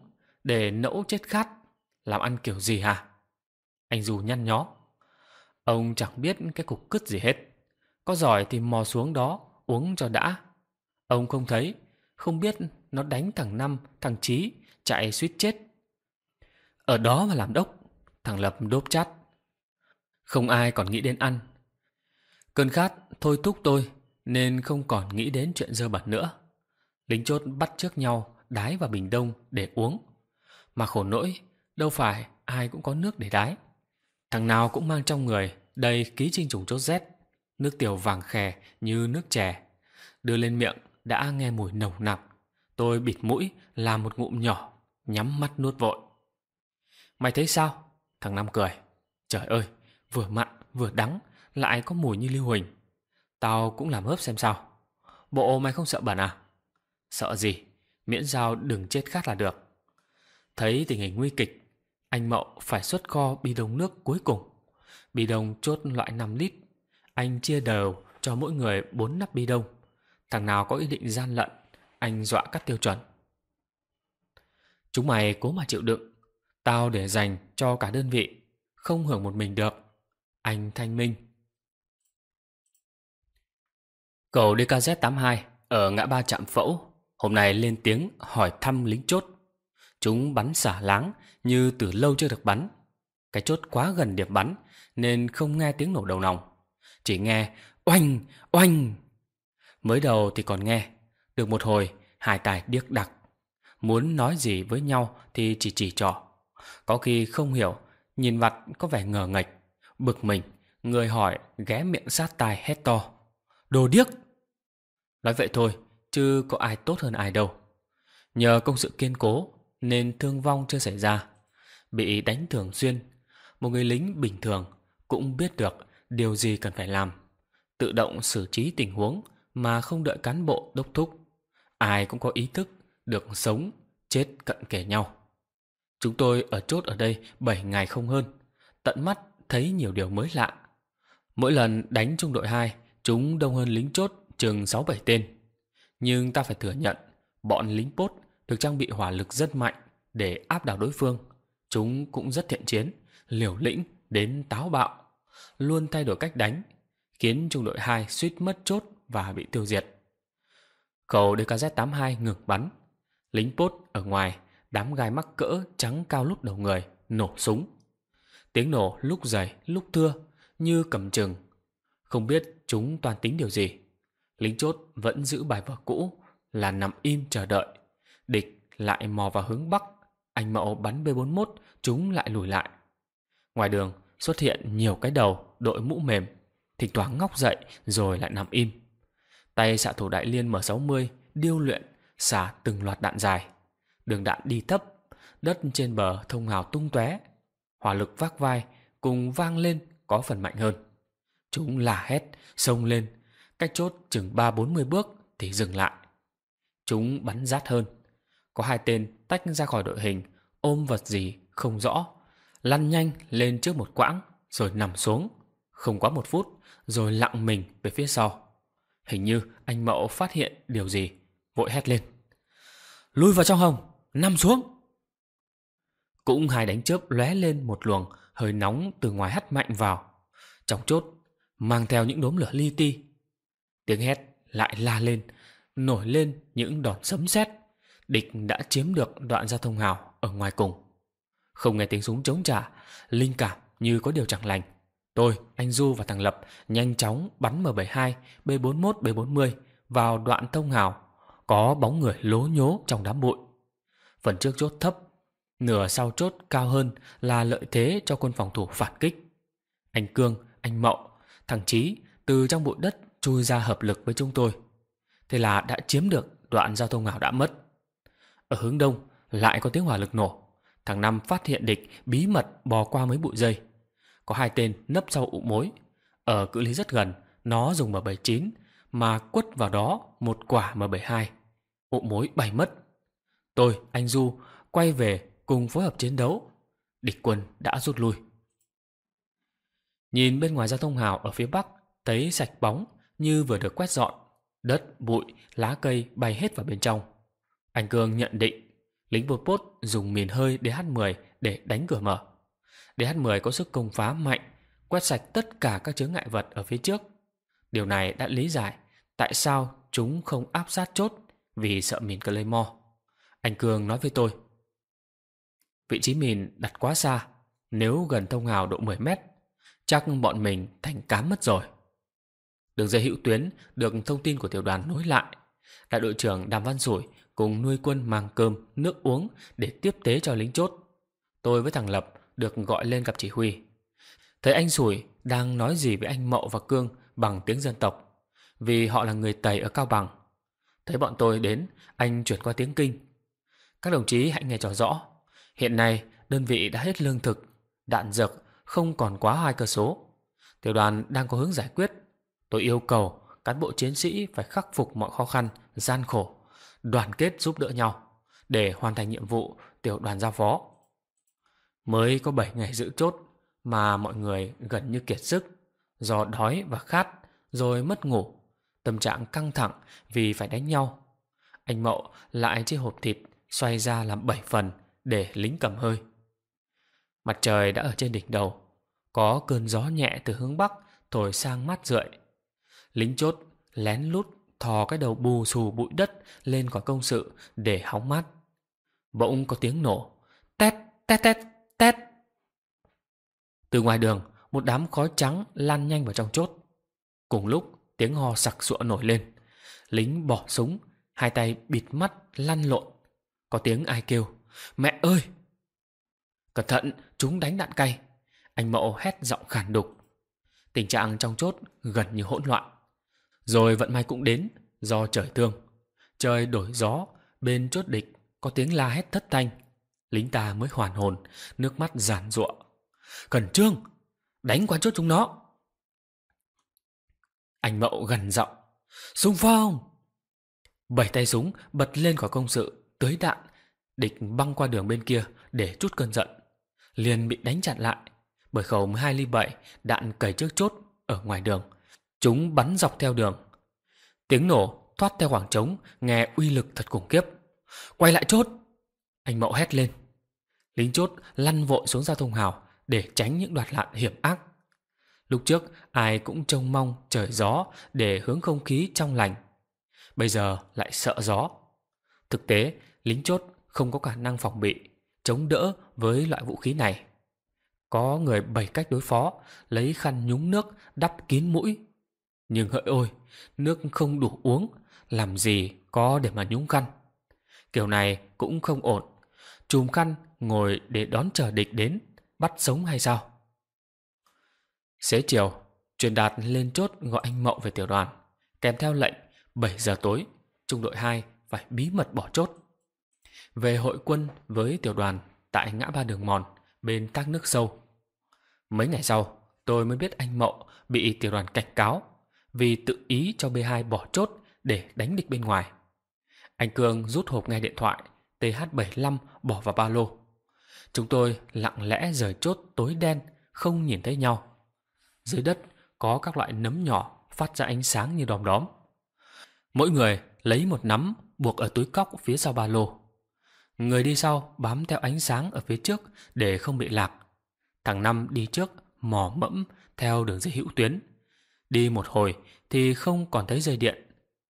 để nẫu chết khát làm ăn kiểu gì hả? Anh Du nhăn nhó. Ông chẳng biết cái cục cứt gì hết. Có giỏi thì mò xuống đó, uống cho đã. Ông không thấy, không biết nó đánh thằng Năm, thằng Chí, chạy suýt chết. Ở đó mà làm đốc, thằng Lập đốp chát. Không ai còn nghĩ đến ăn. Cơn khát thôi thúc tôi nên không còn nghĩ đến chuyện dơ bẩn nữa. Lính chốt bắt trước nhau đái vào bình đông để uống. Mà khổ nỗi đâu phải ai cũng có nước để đái. Thằng nào cũng mang trong người đầy ký trinh trùng chốt rét, nước tiểu vàng khè như nước chè. Đưa lên miệng đã nghe mùi nồng nặc. Tôi bịt mũi làm một ngụm nhỏ, nhắm mắt nuốt vội. Mày thấy sao? Thằng Năm cười. Trời ơi, vừa mặn vừa đắng, lại có mùi như lưu huỳnh. Tao cũng làm hớp xem sao. Bộ mày không sợ bẩn à? Sợ gì? Miễn sao đừng chết khát là được. Thấy tình hình nguy kịch, anh Mậu phải xuất kho bi đông nước cuối cùng. Bi đông chốt loại 5 lít. Anh chia đều cho mỗi người 4 nắp bi đông. Thằng nào có ý định gian lận, anh dọa cắt tiêu chuẩn. Chúng mày cố mà chịu đựng. Tao để dành cho cả đơn vị, không hưởng một mình được. Anh Thanh Minh Cầu DKZ82 ở ngã ba trạm phẫu hôm nay lên tiếng hỏi thăm lính chốt. Chúng bắn xả láng như từ lâu chưa được bắn. Cái chốt quá gần điểm bắn nên không nghe tiếng nổ đầu nòng. Chỉ nghe oanh, oanh. Mới đầu thì còn nghe. Được một hồi, hải tài điếc đặc. Muốn nói gì với nhau thì chỉ chỉ trỏ. Có khi không hiểu, nhìn mặt có vẻ ngờ nghệch. Bực mình, người hỏi ghé miệng sát tai hét to. Đồ điếc! Nói vậy thôi, chứ có ai tốt hơn ai đâu. Nhờ công sự kiên cố nên thương vong chưa xảy ra. Bị đánh thường xuyên, một người lính bình thường cũng biết được điều gì cần phải làm. Tự động xử trí tình huống mà không đợi cán bộ đốc thúc. Ai cũng có ý thức được sống, chết cận kề nhau. Chúng tôi ở chốt ở đây 7 ngày không hơn, tận mắt thấy nhiều điều mới lạ. Mỗi lần đánh trung đội 2, chúng đông hơn lính chốt chừng 6-7 tên. Nhưng ta phải thừa nhận, bọn lính bốt được trang bị hỏa lực rất mạnh để áp đảo đối phương. Chúng cũng rất thiện chiến, liều lĩnh đến táo bạo, luôn thay đổi cách đánh, khiến trung đội 2 suýt mất chốt và bị tiêu diệt. Khẩu DKZ-82 ngược bắn, lính pốt ở ngoài, đám gai mắc cỡ trắng cao lúc đầu người, nổ súng. Tiếng nổ lúc dày lúc thưa như cầm chừng. Không biết chúng toàn tính điều gì. Lính chốt vẫn giữ bài vở cũ là nằm im chờ đợi Địch lại mò vào hướng bắc, anh Mậu bắn B41, chúng lại lùi lại. Ngoài đường xuất hiện nhiều cái đầu đội mũ mềm, thỉnh thoảng ngóc dậy rồi lại nằm im. Tay xạ thủ đại liên M60 điêu luyện xả từng loạt đạn dài. Đường đạn đi thấp, đất trên bờ thông hào tung tóe, hỏa lực vác vai cùng vang lên có phần mạnh hơn. Chúng là hét, xông lên, cách chốt chừng ba bốn mươi bước thì dừng lại. Chúng bắn rát hơn. Có hai tên tách ra khỏi đội hình, ôm vật gì không rõ, lăn nhanh lên trước một quãng rồi nằm xuống, không quá một phút rồi lặng mình về phía sau. Hình như anh Mậu phát hiện điều gì, vội hét lên. Lui vào trong hồng, nằm xuống. Cũng hai đánh chớp lóe lên một luồng hơi nóng từ ngoài hắt mạnh vào. Trong chốt, mang theo những đốm lửa li ti. Tiếng hét lại la lên, nổi lên những đòn sấm sét địch đã chiếm được đoạn giao thông hào ở ngoài cùng. Không nghe tiếng súng chống trả, linh cảm như có điều chẳng lành. Tôi, anh Du và thằng Lập nhanh chóng bắn M72, B41, B40 vào đoạn thông hào. Có bóng người lố nhố trong đám bụi. Phần trước chốt thấp, nửa sau chốt cao hơn là lợi thế cho quân phòng thủ phản kích. Anh Cương, anh Mậu, thằng Chí từ trong bụi đất chui ra hợp lực với chúng tôi. Thế là đã chiếm được đoạn giao thông hào đã mất. Ở hướng đông lại có tiếng hỏa lực nổ. Thằng Năm phát hiện địch bí mật bò qua mấy bụi dây. Có hai tên nấp sau ụ mối. Ở cự ly rất gần, nó dùng M79 mà quất vào đó một quả M72. Ụ mối bay mất. Tôi, anh Du quay về cùng phối hợp chiến đấu. Địch quân đã rút lui. Nhìn bên ngoài giao thông hào ở phía bắc, thấy sạch bóng như vừa được quét dọn. Đất, bụi, lá cây bay hết vào bên trong. Anh Cương nhận định lính bột bốt dùng mìn hơi DH-10 để đánh cửa mở. DH-10 có sức công phá mạnh, quét sạch tất cả các chướng ngại vật ở phía trước. Điều này đã lý giải tại sao chúng không áp sát chốt vì sợ mìn Claymore. Anh Cương nói với tôi. Vị trí mìn đặt quá xa, nếu gần thông hào độ 10 mét, chắc bọn mình thành cám mất rồi. Đường dây hữu tuyến được thông tin của tiểu đoàn nối lại. Đại đội trưởng Đàm Văn Sủi cùng nuôi quân mang cơm, nước uống để tiếp tế cho lính chốt. Tôi với thằng Lập được gọi lên gặp chỉ huy. Thấy anh Sủi đang nói gì với anh Mậu và Cương bằng tiếng dân tộc, vì họ là người tây ở Cao Bằng. Thấy bọn tôi đến, anh chuyển qua tiếng Kinh. Các đồng chí hãy nghe cho rõ, hiện nay đơn vị đã hết lương thực, đạn dược không còn quá hai cơ số. Tiểu đoàn đang có hướng giải quyết. Tôi yêu cầu cán bộ chiến sĩ phải khắc phục mọi khó khăn, gian khổ đoàn kết giúp đỡ nhau để hoàn thành nhiệm vụ tiểu đoàn giao phó. Mới có 7 ngày giữ chốt mà mọi người gần như kiệt sức do đói và khát rồi mất ngủ, tâm trạng căng thẳng vì phải đánh nhau. Anh Mậu lại chiếc hộp thịt xoay ra làm 7 phần để lính cầm hơi. Mặt trời đã ở trên đỉnh đầu, có cơn gió nhẹ từ hướng bắc thổi sang mát rượi. Lính chốt lén lút thò cái đầu bù xù bụi đất lên khỏi công sự để hóng mắt. Bỗng có tiếng nổ, tét, tét, tét, tét. Từ ngoài đường, một đám khói trắng lan nhanh vào trong chốt. Cùng lúc, tiếng ho sặc sụa nổi lên. Lính bỏ súng, hai tay bịt mắt lăn lộn. Có tiếng ai kêu, mẹ ơi! Cẩn thận, chúng đánh đạn cay. Anh mẫu hét giọng khản đục. Tình trạng trong chốt gần như hỗn loạn. Rồi vận may cũng đến, do trời thương. Trời đổi gió, bên chốt địch có tiếng la hét thất thanh. Lính ta mới hoàn hồn, nước mắt giản ruộng. cẩn trương, đánh qua chốt chúng nó. Anh Mậu gần giọng, xung phong. Bảy tay súng bật lên khỏi công sự, tới đạn. Địch băng qua đường bên kia để chút cơn giận. Liền bị đánh chặn lại bởi khẩu 12 ly 7 đạn cày trước chốt ở ngoài đường Chúng bắn dọc theo đường. Tiếng nổ thoát theo khoảng trống, nghe uy lực thật khủng khiếp. Quay lại chốt! Anh Mậu hét lên. Lính chốt lăn vội xuống giao thông hào để tránh những đoạt lạn hiểm ác. Lúc trước, ai cũng trông mong trời gió để hướng không khí trong lành. Bây giờ lại sợ gió. Thực tế, lính chốt không có khả năng phòng bị, chống đỡ với loại vũ khí này. Có người bày cách đối phó, lấy khăn nhúng nước đắp kín mũi nhưng hỡi ôi, nước không đủ uống, làm gì có để mà nhúng khăn. Kiểu này cũng không ổn. Chùm khăn ngồi để đón chờ địch đến, bắt sống hay sao? Xế chiều, truyền đạt lên chốt gọi anh Mậu về tiểu đoàn, kèm theo lệnh 7 giờ tối, trung đội 2 phải bí mật bỏ chốt. Về hội quân với tiểu đoàn tại ngã ba đường mòn bên các nước sâu. Mấy ngày sau, tôi mới biết anh Mậu bị tiểu đoàn cảnh cáo vì tự ý cho B2 bỏ chốt để đánh địch bên ngoài. Anh Cường rút hộp nghe điện thoại TH75 bỏ vào ba lô. Chúng tôi lặng lẽ rời chốt tối đen, không nhìn thấy nhau. Dưới đất có các loại nấm nhỏ phát ra ánh sáng như đom đóm. Mỗi người lấy một nắm buộc ở túi cóc phía sau ba lô. Người đi sau bám theo ánh sáng ở phía trước để không bị lạc. Thằng Năm đi trước mò mẫm theo đường dây hữu tuyến. Đi một hồi thì không còn thấy dây điện.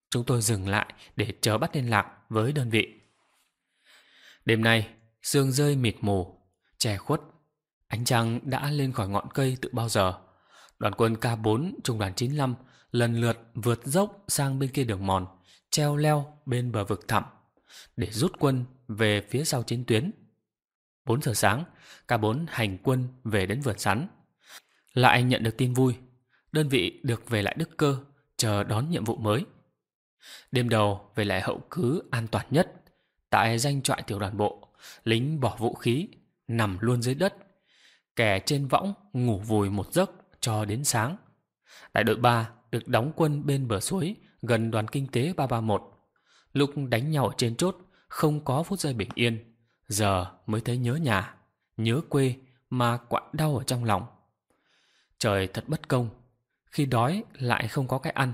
Chúng tôi dừng lại để chờ bắt liên lạc với đơn vị. Đêm nay, sương rơi mịt mù, che khuất. Ánh trăng đã lên khỏi ngọn cây từ bao giờ. Đoàn quân K4 trung đoàn 95 lần lượt vượt dốc sang bên kia đường mòn, treo leo bên bờ vực thẳm để rút quân về phía sau chiến tuyến. 4 giờ sáng, K4 hành quân về đến vườn sắn. Lại nhận được tin vui đơn vị được về lại Đức Cơ, chờ đón nhiệm vụ mới. Đêm đầu về lại hậu cứ an toàn nhất, tại danh trại tiểu đoàn bộ, lính bỏ vũ khí, nằm luôn dưới đất. Kẻ trên võng ngủ vùi một giấc cho đến sáng. Đại đội ba được đóng quân bên bờ suối gần đoàn kinh tế 331. Lúc đánh nhau ở trên chốt, không có phút giây bình yên. Giờ mới thấy nhớ nhà, nhớ quê mà quặn đau ở trong lòng. Trời thật bất công, khi đói lại không có cái ăn.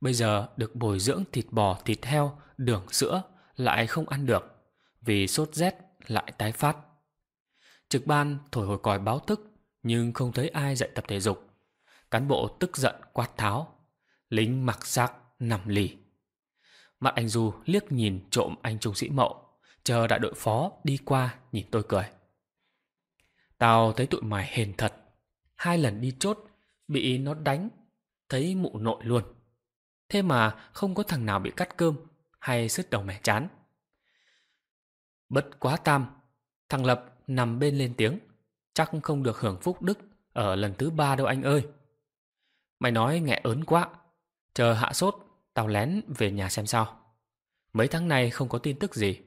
Bây giờ được bồi dưỡng thịt bò, thịt heo, đường, sữa lại không ăn được vì sốt rét lại tái phát. Trực ban thổi hồi còi báo thức nhưng không thấy ai dạy tập thể dục. Cán bộ tức giận quát tháo, lính mặc xác nằm lì. Mặt anh Du liếc nhìn trộm anh trung sĩ Mậu, chờ đại đội phó đi qua nhìn tôi cười. Tao thấy tụi mày hền thật, hai lần đi chốt bị nó đánh, thấy mụ nội luôn. Thế mà không có thằng nào bị cắt cơm hay sứt đầu mẻ chán. Bất quá tam, thằng Lập nằm bên lên tiếng, chắc không được hưởng phúc đức ở lần thứ ba đâu anh ơi. Mày nói nghe ớn quá, chờ hạ sốt, tao lén về nhà xem sao. Mấy tháng nay không có tin tức gì,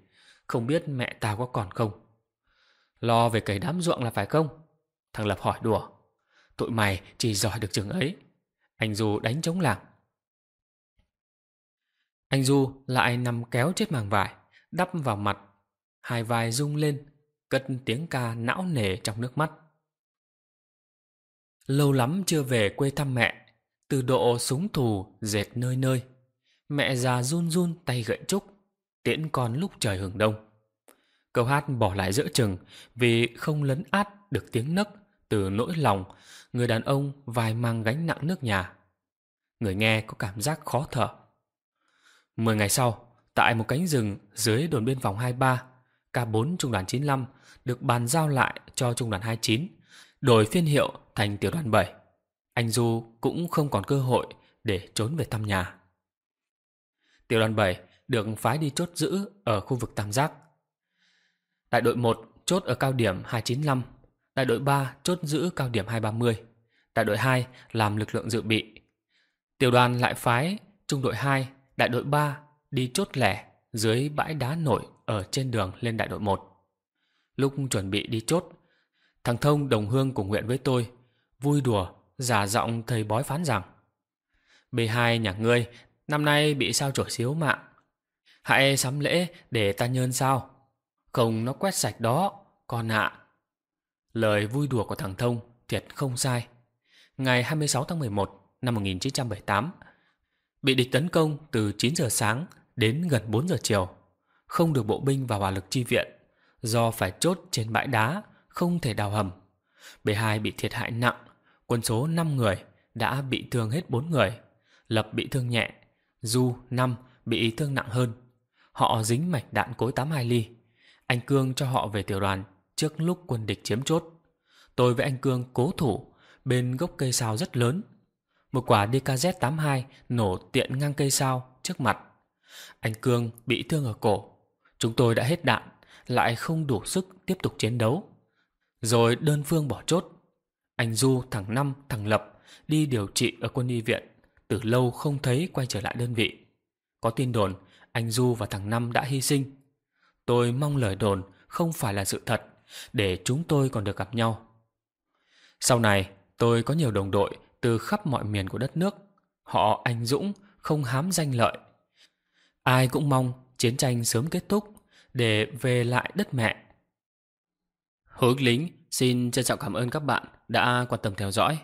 không biết mẹ tao có còn không. Lo về cầy đám ruộng là phải không? Thằng Lập hỏi đùa tụi mày chỉ giỏi được chừng ấy. Anh Du đánh chống lảng. Anh Du lại nằm kéo chết màng vải, đắp vào mặt, hai vai rung lên, cất tiếng ca não nề trong nước mắt. Lâu lắm chưa về quê thăm mẹ, từ độ súng thù dệt nơi nơi. Mẹ già run run tay gậy trúc, tiễn con lúc trời hưởng đông. Câu hát bỏ lại giữa chừng vì không lấn át được tiếng nấc từ nỗi lòng người đàn ông vai mang gánh nặng nước nhà. Người nghe có cảm giác khó thở. Mười ngày sau, tại một cánh rừng dưới đồn biên phòng 23, K4 Trung đoàn 95 được bàn giao lại cho Trung đoàn 29, đổi phiên hiệu thành tiểu đoàn 7. Anh Du cũng không còn cơ hội để trốn về thăm nhà. Tiểu đoàn 7 được phái đi chốt giữ ở khu vực Tam Giác. Đại đội 1 chốt ở cao điểm 295 Đại đội 3 chốt giữ cao điểm 230, đại đội 2 làm lực lượng dự bị. Tiểu đoàn lại phái trung đội 2, đại đội 3 đi chốt lẻ dưới bãi đá nổi ở trên đường lên đại đội 1. Lúc chuẩn bị đi chốt, thằng Thông đồng hương cùng nguyện với tôi, vui đùa, giả giọng thầy bói phán rằng B2 nhà ngươi năm nay bị sao chổi xíu mạng. Hãy sắm lễ để ta nhơn sao. Không nó quét sạch đó, con ạ. À, Lời vui đùa của thằng Thông thiệt không sai. Ngày 26 tháng 11 năm 1978, bị địch tấn công từ 9 giờ sáng đến gần 4 giờ chiều. Không được bộ binh và hỏa lực chi viện do phải chốt trên bãi đá không thể đào hầm. B2 bị thiệt hại nặng, quân số 5 người đã bị thương hết 4 người, Lập bị thương nhẹ, Du 5 bị thương nặng hơn. Họ dính mạch đạn cối 82 ly. Anh Cương cho họ về tiểu đoàn trước lúc quân địch chiếm chốt. Tôi với anh Cương cố thủ, bên gốc cây sao rất lớn. Một quả DKZ-82 nổ tiện ngang cây sao trước mặt. Anh Cương bị thương ở cổ. Chúng tôi đã hết đạn, lại không đủ sức tiếp tục chiến đấu. Rồi đơn phương bỏ chốt. Anh Du thằng Năm, thằng Lập đi điều trị ở quân y viện. Từ lâu không thấy quay trở lại đơn vị. Có tin đồn, anh Du và thằng Năm đã hy sinh. Tôi mong lời đồn không phải là sự thật để chúng tôi còn được gặp nhau. Sau này, tôi có nhiều đồng đội từ khắp mọi miền của đất nước. Họ anh dũng, không hám danh lợi. Ai cũng mong chiến tranh sớm kết thúc để về lại đất mẹ. Hướng lính xin trân trọng cảm ơn các bạn đã quan tâm theo dõi.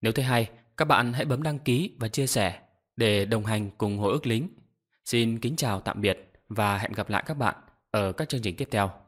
Nếu thấy hay, các bạn hãy bấm đăng ký và chia sẻ để đồng hành cùng Hồi ức lính. Xin kính chào tạm biệt và hẹn gặp lại các bạn ở các chương trình tiếp theo.